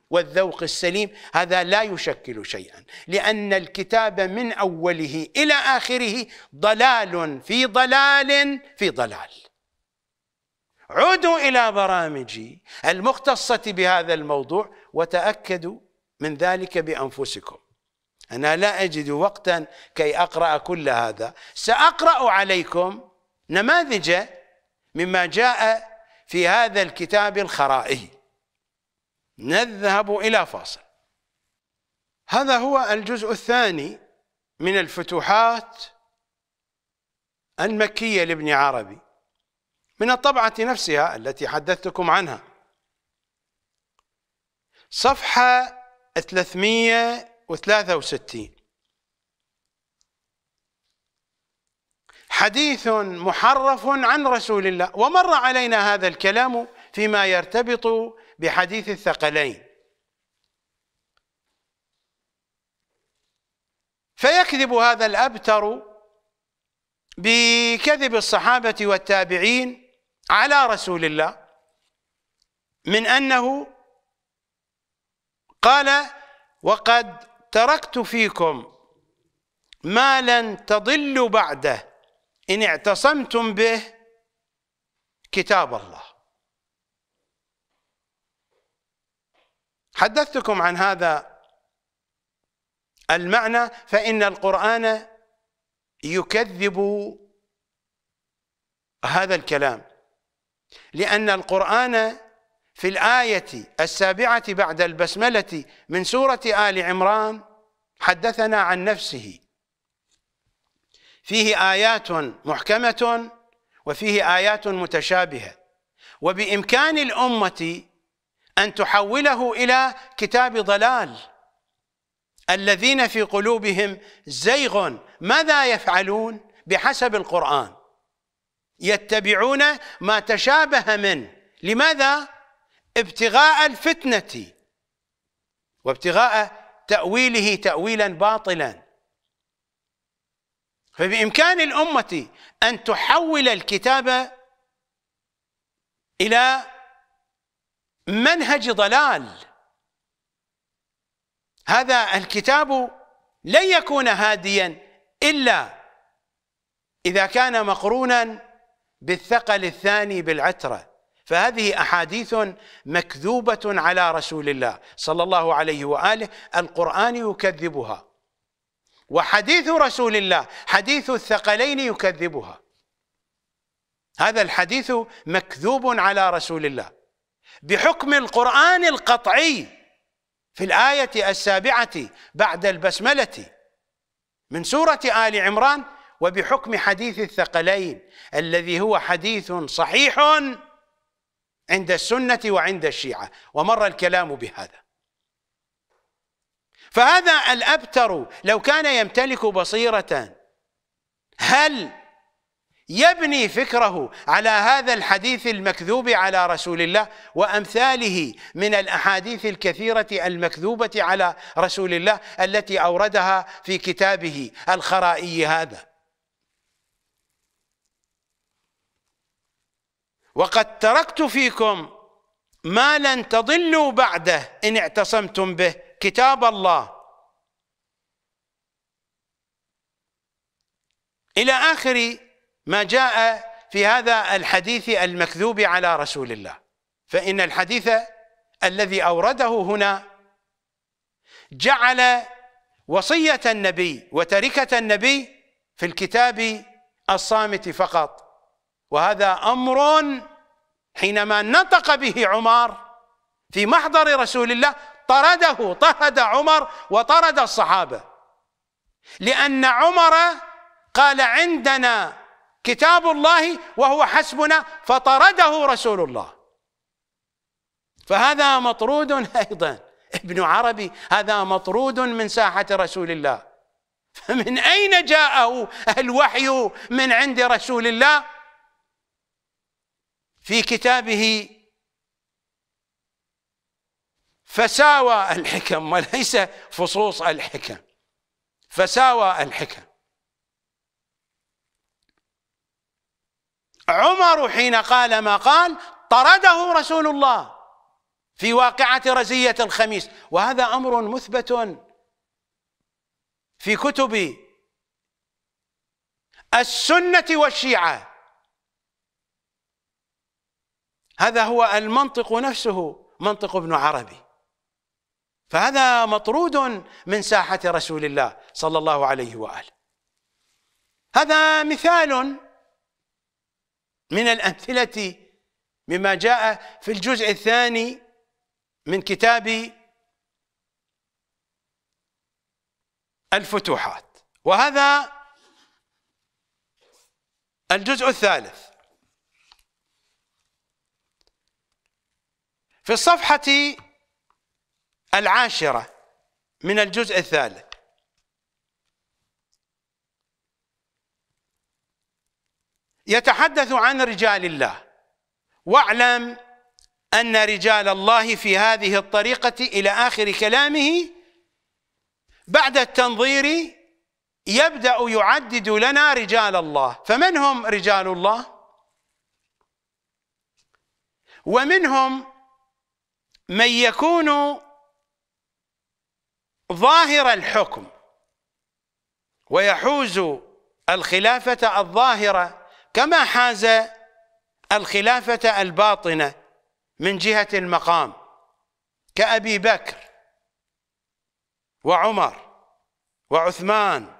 والذوق السليم هذا لا يشكل شيئا لأن الكتاب من أوله إلى آخره ضلال في ضلال في ضلال عودوا إلى برامجي المختصة بهذا الموضوع وتأكدوا من ذلك بأنفسكم أنا لا أجد وقتا كي أقرأ كل هذا سأقرأ عليكم نماذج مما جاء في هذا الكتاب الخرائي نذهب إلى فاصل هذا هو الجزء الثاني من الفتوحات المكية لابن عربي من الطبعة نفسها التي حدثتكم عنها صفحة 363 حديث محرف عن رسول الله ومر علينا هذا الكلام فيما يرتبط بحديث الثقلين فيكذب هذا الأبتر بكذب الصحابة والتابعين على رسول الله من أنه قال وقد تركت فيكم ما لن تضلوا بعده إن اعتصمتم به كتاب الله حدثتكم عن هذا المعنى فإن القرآن يكذب هذا الكلام لأن القرآن في الآية السابعة بعد البسملة من سورة آل عمران حدثنا عن نفسه فيه آيات محكمة وفيه آيات متشابهة وبإمكان الأمة أن تحوله إلى كتاب ضلال الذين في قلوبهم زيغ ماذا يفعلون بحسب القرآن يتبعون ما تشابه منه لماذا ابتغاء الفتنة وابتغاء تأويله تأويلا باطلا فبإمكان الأمة أن تحول الكتاب إلى منهج ضلال هذا الكتاب لن يكون هاديا إلا إذا كان مقرونا بالثقل الثاني بالعترة فهذه أحاديث مكذوبة على رسول الله صلى الله عليه وآله القرآن يكذبها وحديث رسول الله حديث الثقلين يكذبها هذا الحديث مكذوب على رسول الله بحكم القرآن القطعي في الآية السابعة بعد البسملة من سورة آل عمران وبحكم حديث الثقلين الذي هو حديث صحيح عند السنة وعند الشيعة ومر الكلام بهذا فهذا الأبتر لو كان يمتلك بصيرة هل يبني فكره على هذا الحديث المكذوب على رسول الله وامثاله من الاحاديث الكثيره المكذوبه على رسول الله التي اوردها في كتابه الخرائي هذا وقد تركت فيكم ما لن تضلوا بعده ان اعتصمتم به كتاب الله الى اخر ما جاء في هذا الحديث المكذوب على رسول الله فإن الحديث الذي أورده هنا جعل وصية النبي وتركة النبي في الكتاب الصامت فقط وهذا أمر حينما نطق به عمر في محضر رسول الله طرده طرد عمر وطرد الصحابة لأن عمر قال عندنا كتاب الله وهو حسبنا فطرده رسول الله فهذا مطرود ايضا ابن عربي هذا مطرود من ساحه رسول الله فمن اين جاءه الوحي من عند رسول الله في كتابه فساوى الحكم وليس فصوص الحكم فساوى الحكم عمر حين قال ما قال طرده رسول الله في واقعة رزية الخميس وهذا أمر مثبت في كتب السنة والشيعة هذا هو المنطق نفسه منطق ابن عربي فهذا مطرود من ساحة رسول الله صلى الله عليه وآله هذا مثال من الأمثلة مما جاء في الجزء الثاني من كتاب الفتوحات وهذا الجزء الثالث في الصفحة العاشرة من الجزء الثالث يتحدث عن رجال الله واعلم أن رجال الله في هذه الطريقة إلى آخر كلامه بعد التنظير يبدأ يعدد لنا رجال الله فمن هم رجال الله ومنهم من يكون ظاهر الحكم ويحوز الخلافة الظاهرة كما حاز الخلافة الباطنة من جهة المقام كأبي بكر وعمر وعثمان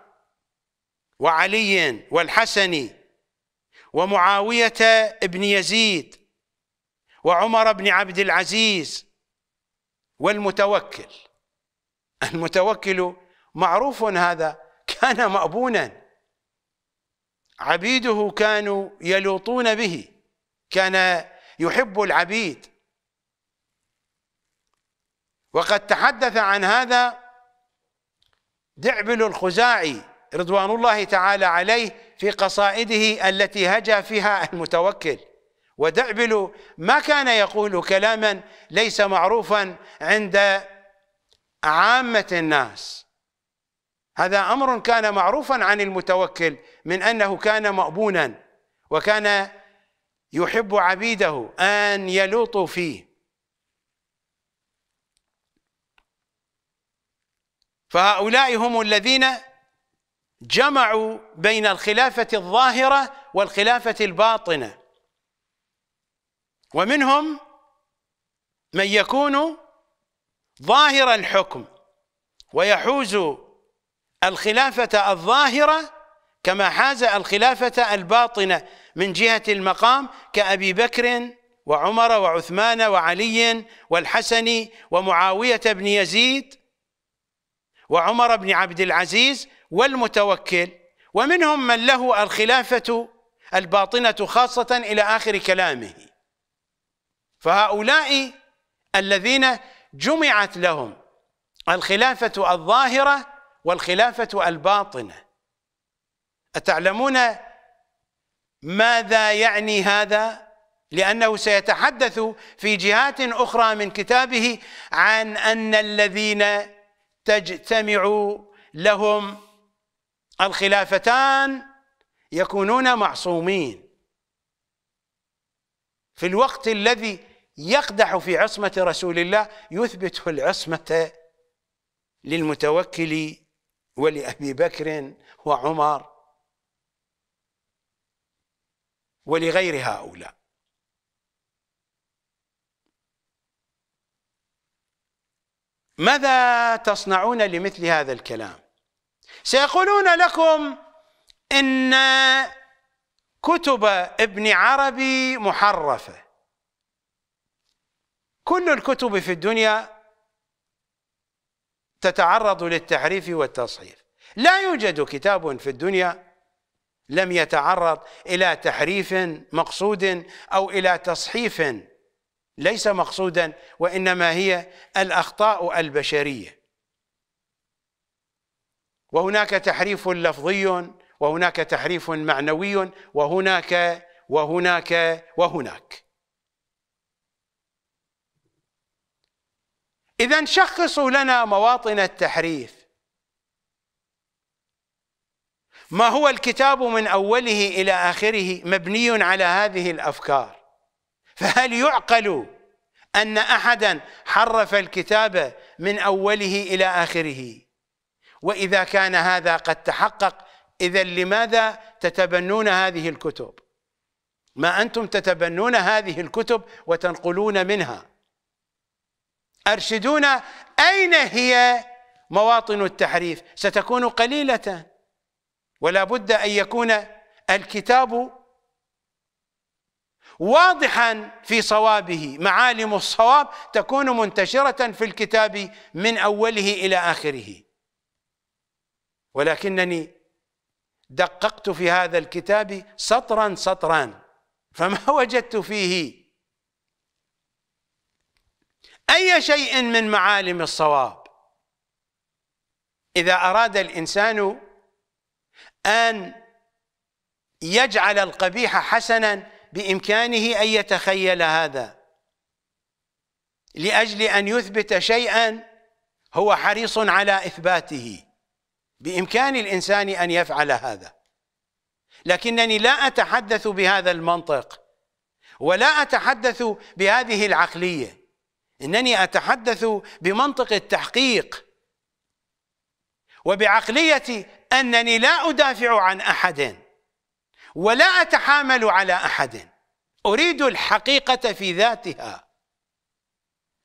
وعلي والحسن ومعاوية بن يزيد وعمر بن عبد العزيز والمتوكل المتوكل معروف هذا كان مأبونا عبيده كانوا يلوطون به كان يحب العبيد وقد تحدث عن هذا دعبل الخزاعي رضوان الله تعالى عليه في قصائده التي هجا فيها المتوكل ودعبل ما كان يقول كلاما ليس معروفا عند عامة الناس هذا امر كان معروفا عن المتوكل من انه كان مأبونا وكان يحب عبيده ان يلوطوا فيه فهؤلاء هم الذين جمعوا بين الخلافه الظاهره والخلافه الباطنه ومنهم من يكون ظاهر الحكم ويحوز الخلافة الظاهرة كما حاز الخلافة الباطنة من جهة المقام كأبي بكر وعمر وعثمان وعلي والحسن ومعاوية بن يزيد وعمر بن عبد العزيز والمتوكل ومنهم من له الخلافة الباطنة خاصة إلى آخر كلامه فهؤلاء الذين جمعت لهم الخلافة الظاهرة والخلافة الباطنة أتعلمون ماذا يعني هذا؟ لأنه سيتحدث في جهات أخرى من كتابه عن أن الذين تجتمع لهم الخلافتان يكونون معصومين في الوقت الذي يقدح في عصمة رسول الله يثبت العصمة للمتوكل ولأبي بكر وعمر ولغير هؤلاء ماذا تصنعون لمثل هذا الكلام سيقولون لكم ان كتب ابن عربي محرفه كل الكتب في الدنيا تتعرض للتحريف والتصحيف لا يوجد كتاب في الدنيا لم يتعرض إلى تحريف مقصود أو إلى تصحيف ليس مقصودا وإنما هي الأخطاء البشرية وهناك تحريف لفظي وهناك تحريف معنوي وهناك وهناك وهناك, وهناك إذا شخصوا لنا مواطن التحريف ما هو الكتاب من أوله إلى آخره مبني على هذه الأفكار فهل يعقل أن أحدا حرف الكتاب من أوله إلى آخره وإذا كان هذا قد تحقق إذا لماذا تتبنون هذه الكتب ما أنتم تتبنون هذه الكتب وتنقلون منها أرشدونا أين هي مواطن التحريف ستكون قليلة ولا بد أن يكون الكتاب واضحا في صوابه معالم الصواب تكون منتشرة في الكتاب من أوله إلى آخره ولكنني دققت في هذا الكتاب سطرا سطرا فما <laughs> وجدت فيه أي شيء من معالم الصواب إذا أراد الإنسان أن يجعل القبيح حسنا بإمكانه أن يتخيل هذا لأجل أن يثبت شيئا هو حريص على إثباته بإمكان الإنسان أن يفعل هذا لكنني لا أتحدث بهذا المنطق ولا أتحدث بهذه العقلية انني اتحدث بمنطق التحقيق وبعقليه انني لا ادافع عن احد ولا اتحامل على احد اريد الحقيقه في ذاتها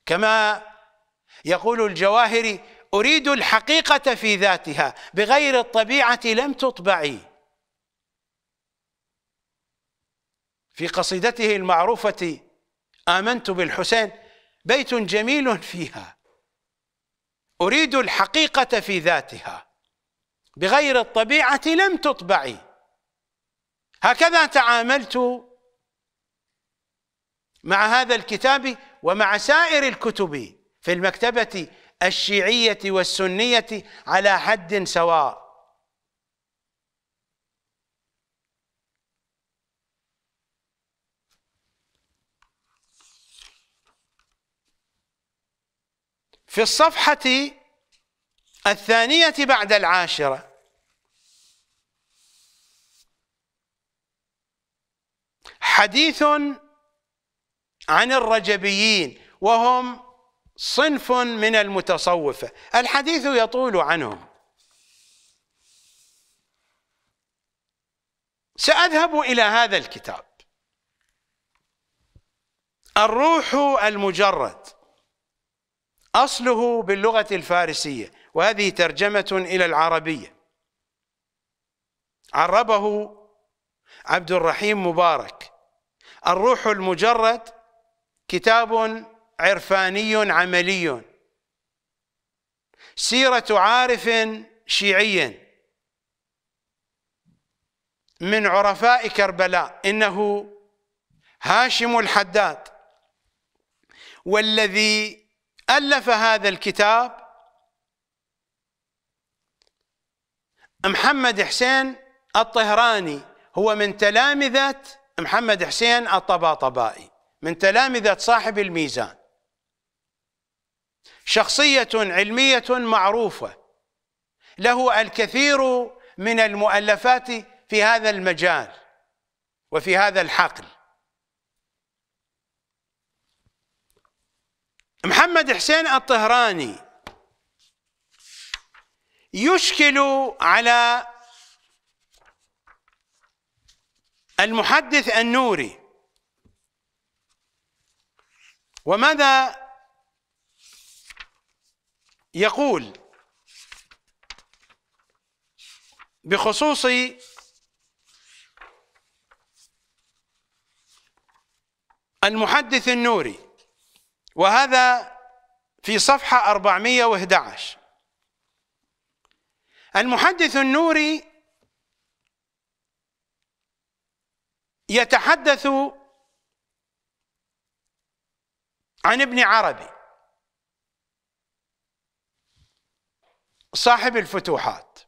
كما يقول الجواهري اريد الحقيقه في ذاتها بغير الطبيعه لم تطبعي في قصيدته المعروفه امنت بالحسين بيت جميل فيها أريد الحقيقة في ذاتها بغير الطبيعة لم تطبعي هكذا تعاملت مع هذا الكتاب ومع سائر الكتب في المكتبة الشيعية والسنية على حد سواء في الصفحة الثانية بعد العاشرة حديث عن الرجبيين وهم صنف من المتصوفة الحديث يطول عنهم سأذهب إلى هذا الكتاب الروح المجرد أصله باللغة الفارسية وهذه ترجمة إلى العربية عربه عبد الرحيم مبارك الروح المجرد كتاب عرفاني عملي سيرة عارف شيعي من عرفاء كربلاء إنه هاشم الحداد والذي ألف هذا الكتاب محمد حسين الطهراني هو من تلامذة محمد حسين الطباطبائي من تلامذة صاحب الميزان شخصية علمية معروفة له الكثير من المؤلفات في هذا المجال وفي هذا الحقل محمد حسين الطهراني يشكل على المحدث النوري وماذا يقول بخصوص المحدث النوري وهذا في صفحة 411 المحدث النوري يتحدث عن ابن عربي صاحب الفتوحات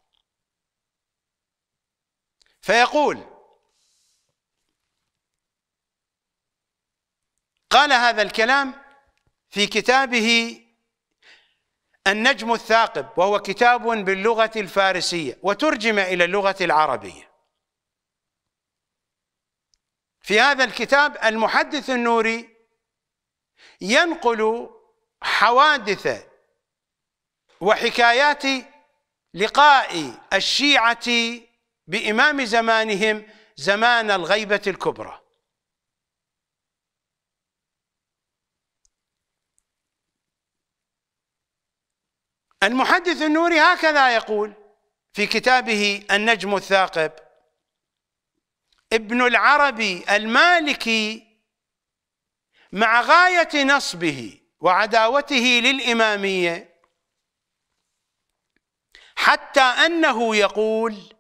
فيقول قال هذا الكلام في كتابه النجم الثاقب وهو كتاب باللغة الفارسية وترجم إلى اللغة العربية في هذا الكتاب المحدث النوري ينقل حوادث وحكايات لقاء الشيعة بإمام زمانهم زمان الغيبة الكبرى المحدث النوري هكذا يقول في كتابه النجم الثاقب ابن العربي المالكي مع غاية نصبه وعداوته للإمامية حتى أنه يقول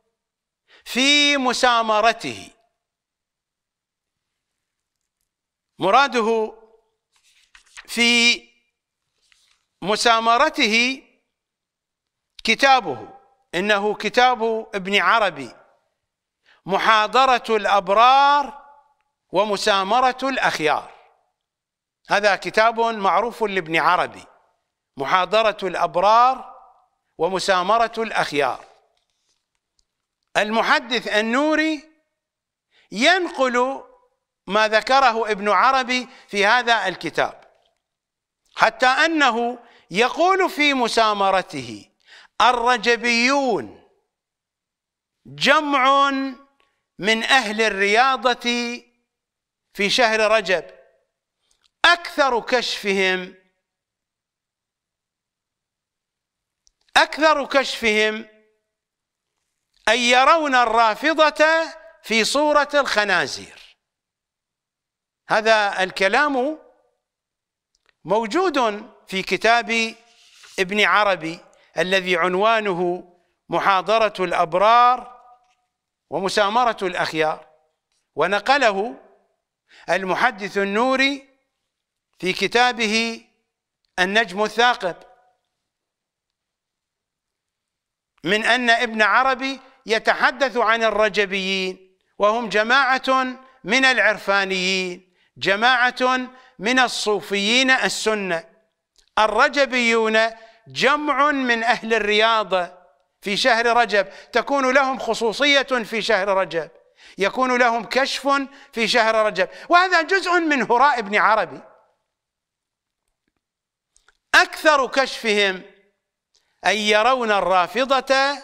في مسامرته مراده في مسامرته كتابه إنه كتاب ابن عربي محاضرة الأبرار ومسامرة الأخيار هذا كتاب معروف لابن عربي محاضرة الأبرار ومسامرة الأخيار المحدث النوري ينقل ما ذكره ابن عربي في هذا الكتاب حتى أنه يقول في مسامرته الرجبيون جمع من أهل الرياضة في شهر رجب أكثر كشفهم أكثر كشفهم أن يرون الرافضة في صورة الخنازير هذا الكلام موجود في كتاب ابن عربي الذي عنوانه محاضرة الأبرار ومسامرة الأخيار ونقله المحدث النوري في كتابه النجم الثاقب من أن ابن عربي يتحدث عن الرجبيين وهم جماعة من العرفانيين جماعة من الصوفيين السنة الرجبيون جمع من أهل الرياضة في شهر رجب تكون لهم خصوصية في شهر رجب يكون لهم كشف في شهر رجب وهذا جزء من هراء ابن عربي أكثر كشفهم أن يرون الرافضة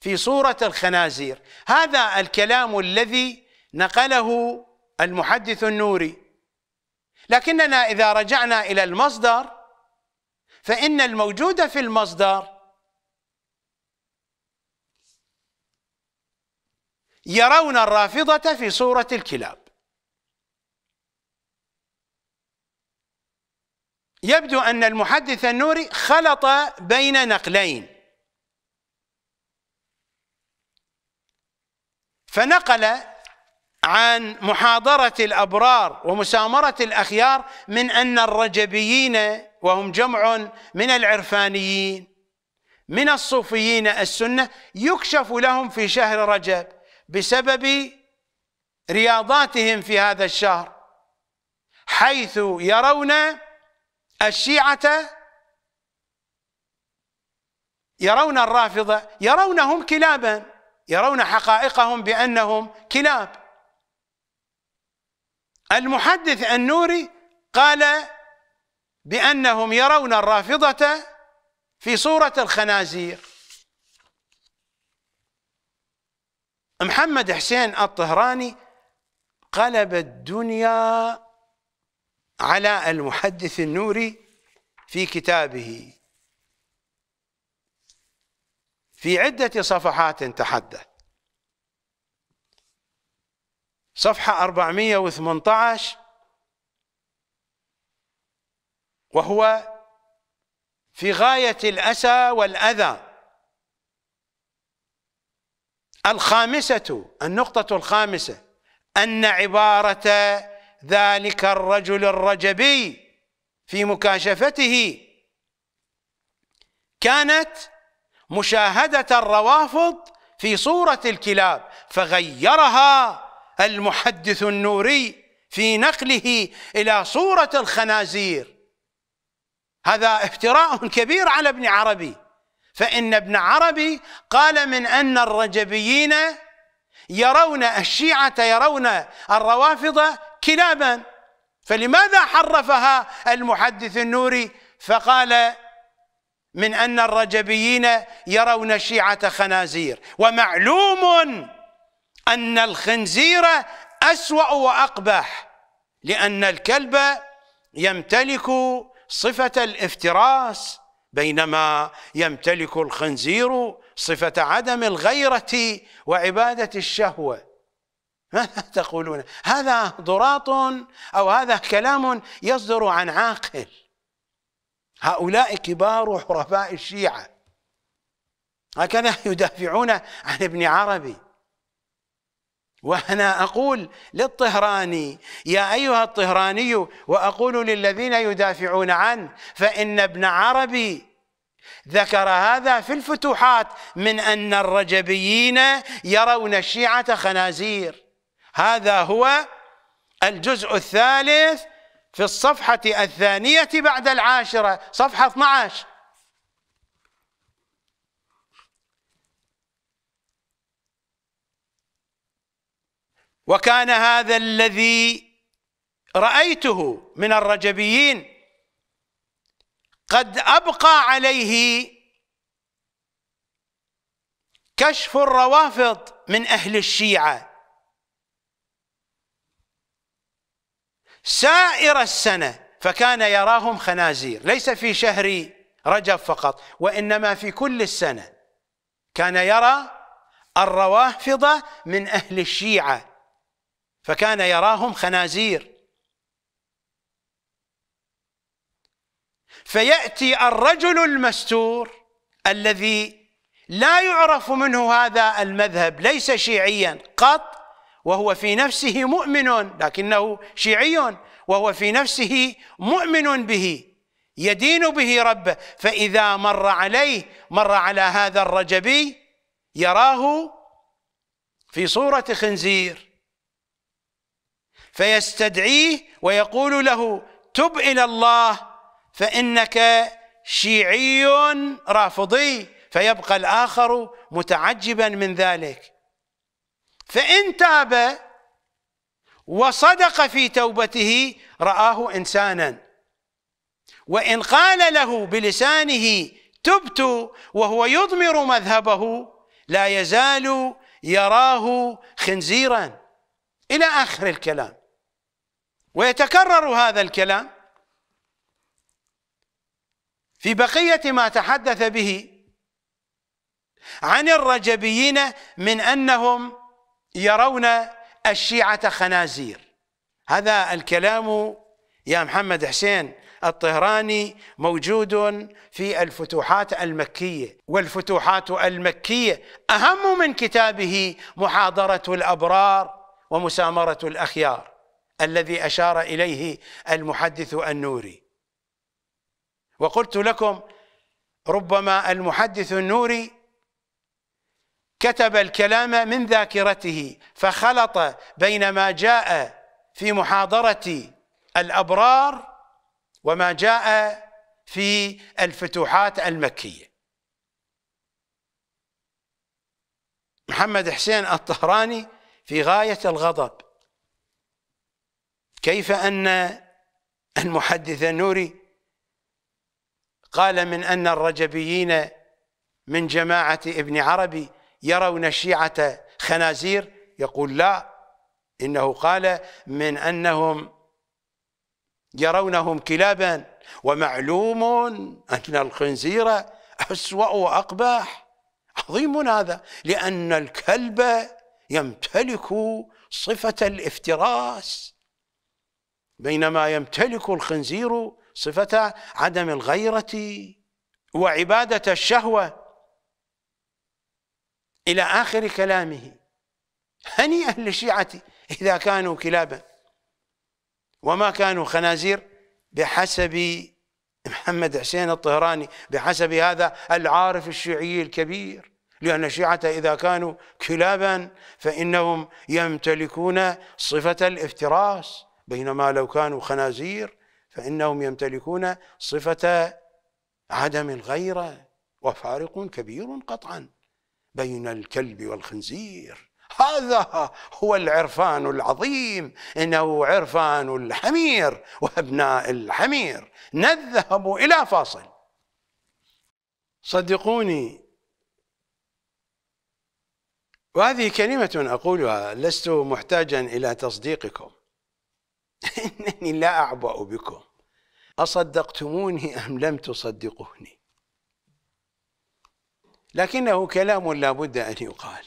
في صورة الخنازير هذا الكلام الذي نقله المحدث النوري لكننا إذا رجعنا إلى المصدر فإن الموجود في المصدر يرون الرافضة في صورة الكلاب يبدو أن المحدث النوري خلط بين نقلين فنقل عن محاضرة الأبرار ومسامرة الأخيار من أن الرجبيين وهم جمع من العرفانيين من الصوفيين السنة يكشف لهم في شهر رجب بسبب رياضاتهم في هذا الشهر حيث يرون الشيعة يرون الرافضة يرونهم كلابا يرون حقائقهم بأنهم كلاب المحدث النوري قال بأنهم يرون الرافضة في صورة الخنازير محمد حسين الطهراني قلب الدنيا على المحدث النوري في كتابه في عدة صفحات تحدث صفحة 418 وهو في غاية الأسى والأذى الخامسة النقطة الخامسة أن عبارة ذلك الرجل الرجبي في مكاشفته كانت مشاهدة الروافض في صورة الكلاب فغيرها المحدث النوري في نقله إلى صورة الخنازير هذا افتراء كبير على ابن عربي فإن ابن عربي قال من أن الرجبيين يرون الشيعة يرون الروافض كلابا فلماذا حرفها المحدث النوري فقال من أن الرجبيين يرون الشيعة خنازير ومعلوم أن الخنزير أسوأ وأقبح لأن الكلب يمتلك صفة الافتراس بينما يمتلك الخنزير صفة عدم الغيرة وعبادة الشهوة <laughs> ماذا تقولون هذا ضراط أو هذا كلام يصدر عن عاقل هؤلاء كبار حرفاء الشيعة هكذا يدافعون عن ابن عربي وانا اقول للطهراني يا ايها الطهراني واقول للذين يدافعون عنه فان ابن عربي ذكر هذا في الفتوحات من ان الرجبيين يرون الشيعه خنازير هذا هو الجزء الثالث في الصفحه الثانيه بعد العاشره صفحه 12 وكان هذا الذي رأيته من الرجبيين قد أبقى عليه كشف الروافض من أهل الشيعة سائر السنة فكان يراهم خنازير ليس في شهر رجب فقط وإنما في كل السنة كان يرى الروافض من أهل الشيعة فكان يراهم خنازير فياتي الرجل المستور الذي لا يعرف منه هذا المذهب ليس شيعيا قط وهو في نفسه مؤمن لكنه شيعي وهو في نفسه مؤمن به يدين به ربه فاذا مر عليه مر على هذا الرجبي يراه في صوره خنزير فيستدعيه ويقول له تب إلى الله فإنك شيعي رافضي فيبقى الآخر متعجبا من ذلك فإن تاب وصدق في توبته رآه إنسانا وإن قال له بلسانه تبت وهو يضمر مذهبه لا يزال يراه خنزيرا إلى آخر الكلام ويتكرر هذا الكلام في بقية ما تحدث به عن الرجبيين من أنهم يرون الشيعة خنازير هذا الكلام يا محمد حسين الطهراني موجود في الفتوحات المكية والفتوحات المكية أهم من كتابه محاضرة الأبرار ومسامرة الأخيار الذي أشار إليه المحدث النوري وقلت لكم ربما المحدث النوري كتب الكلام من ذاكرته فخلط بين ما جاء في محاضرة الأبرار وما جاء في الفتوحات المكية محمد حسين الطهراني في غاية الغضب كيف أن المحدث النوري قال من أن الرجبيين من جماعة ابن عربي يرون الشيعة خنازير يقول لا إنه قال من أنهم يرونهم كلابا ومعلوم أن الخنزير أسوأ وأقبح عظيم هذا لأن الكلب يمتلك صفة الافتراس بينما يمتلك الخنزير صفة عدم الغيرة وعبادة الشهوة إلى آخر كلامه هنيئا للشيعة إذا كانوا كلابا وما كانوا خنازير بحسب محمد حسين الطهراني بحسب هذا العارف الشيعي الكبير لأن الشيعة إذا كانوا كلابا فإنهم يمتلكون صفة الافتراس بينما لو كانوا خنازير فإنهم يمتلكون صفة عدم الغيرة وفارق كبير قطعا بين الكلب والخنزير هذا هو العرفان العظيم إنه عرفان الحمير وأبناء الحمير نذهب إلى فاصل صدقوني وهذه كلمة أقولها لست محتاجا إلى تصديقكم <laughs> إنني لا أعبأ بكم أصدقتموني أم لم تصدقوني لكنه كلام لا بد أن يقال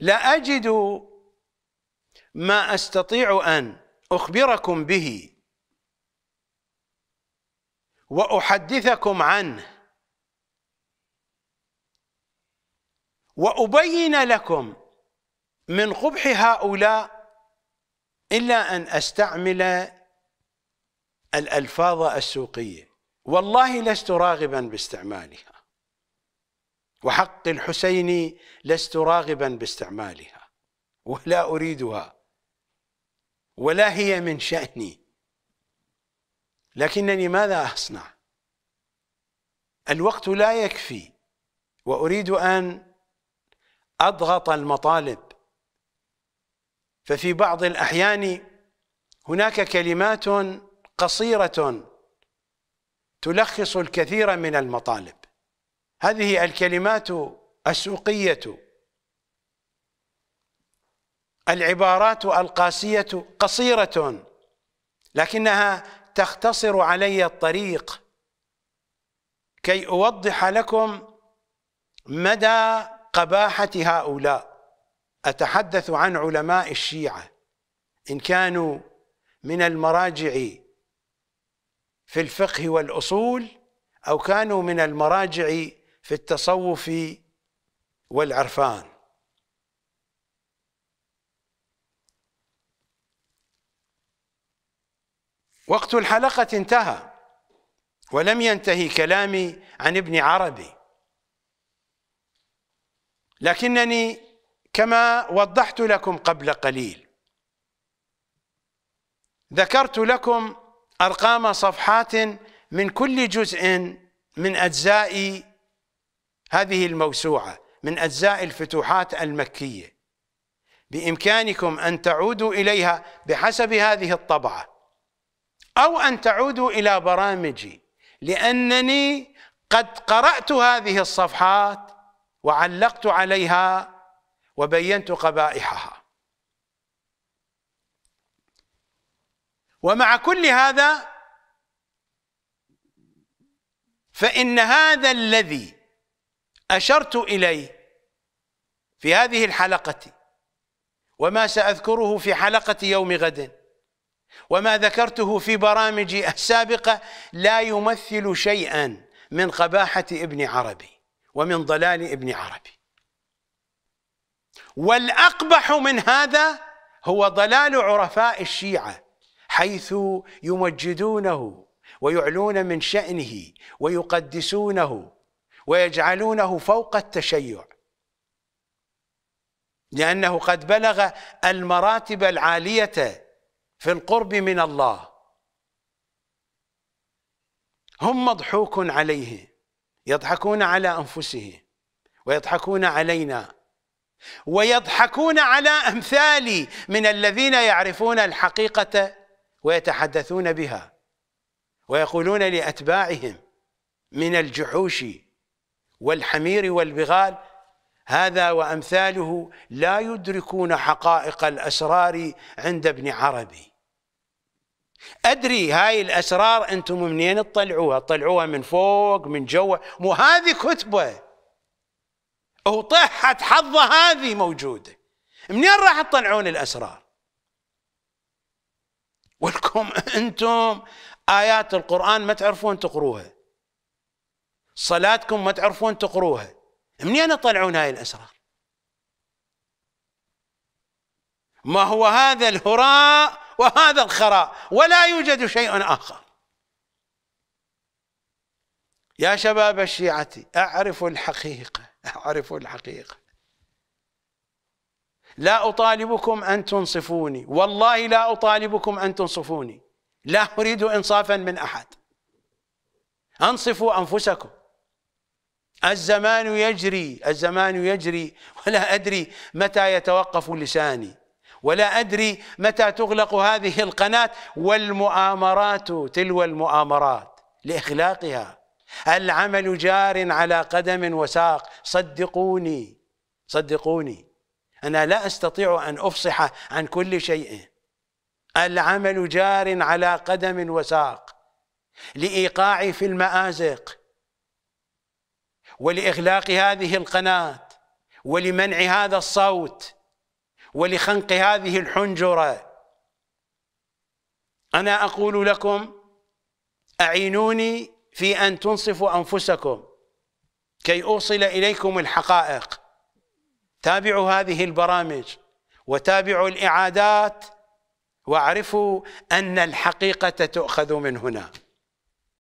لا أجد ما أستطيع أن أخبركم به وأحدثكم عنه وأبين لكم من قبح هؤلاء إلا أن أستعمل الألفاظ السوقية والله لست راغبا باستعمالها وحق الحسين لست راغبا باستعمالها ولا أريدها ولا هي من شأني لكنني ماذا أصنع الوقت لا يكفي وأريد أن أضغط المطالب ففي بعض الأحيان هناك كلمات قصيرة تلخص الكثير من المطالب هذه الكلمات السوقية العبارات القاسية قصيرة لكنها تختصر علي الطريق كي أوضح لكم مدى قباحة هؤلاء أتحدث عن علماء الشيعة إن كانوا من المراجع في الفقه والأصول أو كانوا من المراجع في التصوف والعرفان وقت الحلقة انتهى ولم ينتهي كلامي عن ابن عربي لكنني كما وضحت لكم قبل قليل ذكرت لكم أرقام صفحات من كل جزء من أجزاء هذه الموسوعة من أجزاء الفتوحات المكية بإمكانكم أن تعودوا إليها بحسب هذه الطبعة أو أن تعودوا إلى برامجي لأنني قد قرأت هذه الصفحات وعلقت عليها وبينت قبائحها ومع كل هذا فإن هذا الذي أشرت إليه في هذه الحلقة وما سأذكره في حلقة يوم غد وما ذكرته في برامجي السابقة لا يمثل شيئا من قباحة ابن عربي ومن ضلال ابن عربي والأقبح من هذا هو ضلال عرفاء الشيعة حيث يمجدونه ويعلون من شأنه ويقدسونه ويجعلونه فوق التشيع لأنه قد بلغ المراتب العالية في القرب من الله هم مضحوك عليه يضحكون على أنفسهم ويضحكون علينا ويضحكون على امثالي من الذين يعرفون الحقيقه ويتحدثون بها ويقولون لاتباعهم من الجحوش والحمير والبغال هذا وامثاله لا يدركون حقائق الاسرار عند ابن عربي ادري هاي الاسرار انتم منين تطلعوها تطلعوها من فوق من جوا مو هذه كتبه هو طحت حظه هذه موجوده منين راح تطلعون الاسرار ولكم <laughs> انتم ايات القران ما تعرفون تقروها صلاتكم ما تعرفون تقروها منين تطلعون هاي الاسرار ما هو هذا الهراء وهذا الخراء ولا يوجد شيء اخر يا شباب الشيعه اعرفوا الحقيقه <laughs> عرفوا الحقيقة لا أطالبكم أن تنصفوني والله لا أطالبكم أن تنصفوني لا أريد إنصافا من أحد أنصفوا أنفسكم الزمان يجري الزمان يجري ولا أدري متى يتوقف لساني ولا أدري متى تغلق هذه القناة والمؤامرات تلو المؤامرات لإخلاقها العمل جار على قدم وساق صدقوني صدقوني أنا لا أستطيع أن أفصح عن كل شيء العمل جار على قدم وساق لإيقاع في المآزق ولإغلاق هذه القناة ولمنع هذا الصوت ولخنق هذه الحنجرة أنا أقول لكم أعينوني في أن تنصفوا أنفسكم كي أوصل إليكم الحقائق تابعوا هذه البرامج وتابعوا الإعادات واعرفوا أن الحقيقة تؤخذ من هنا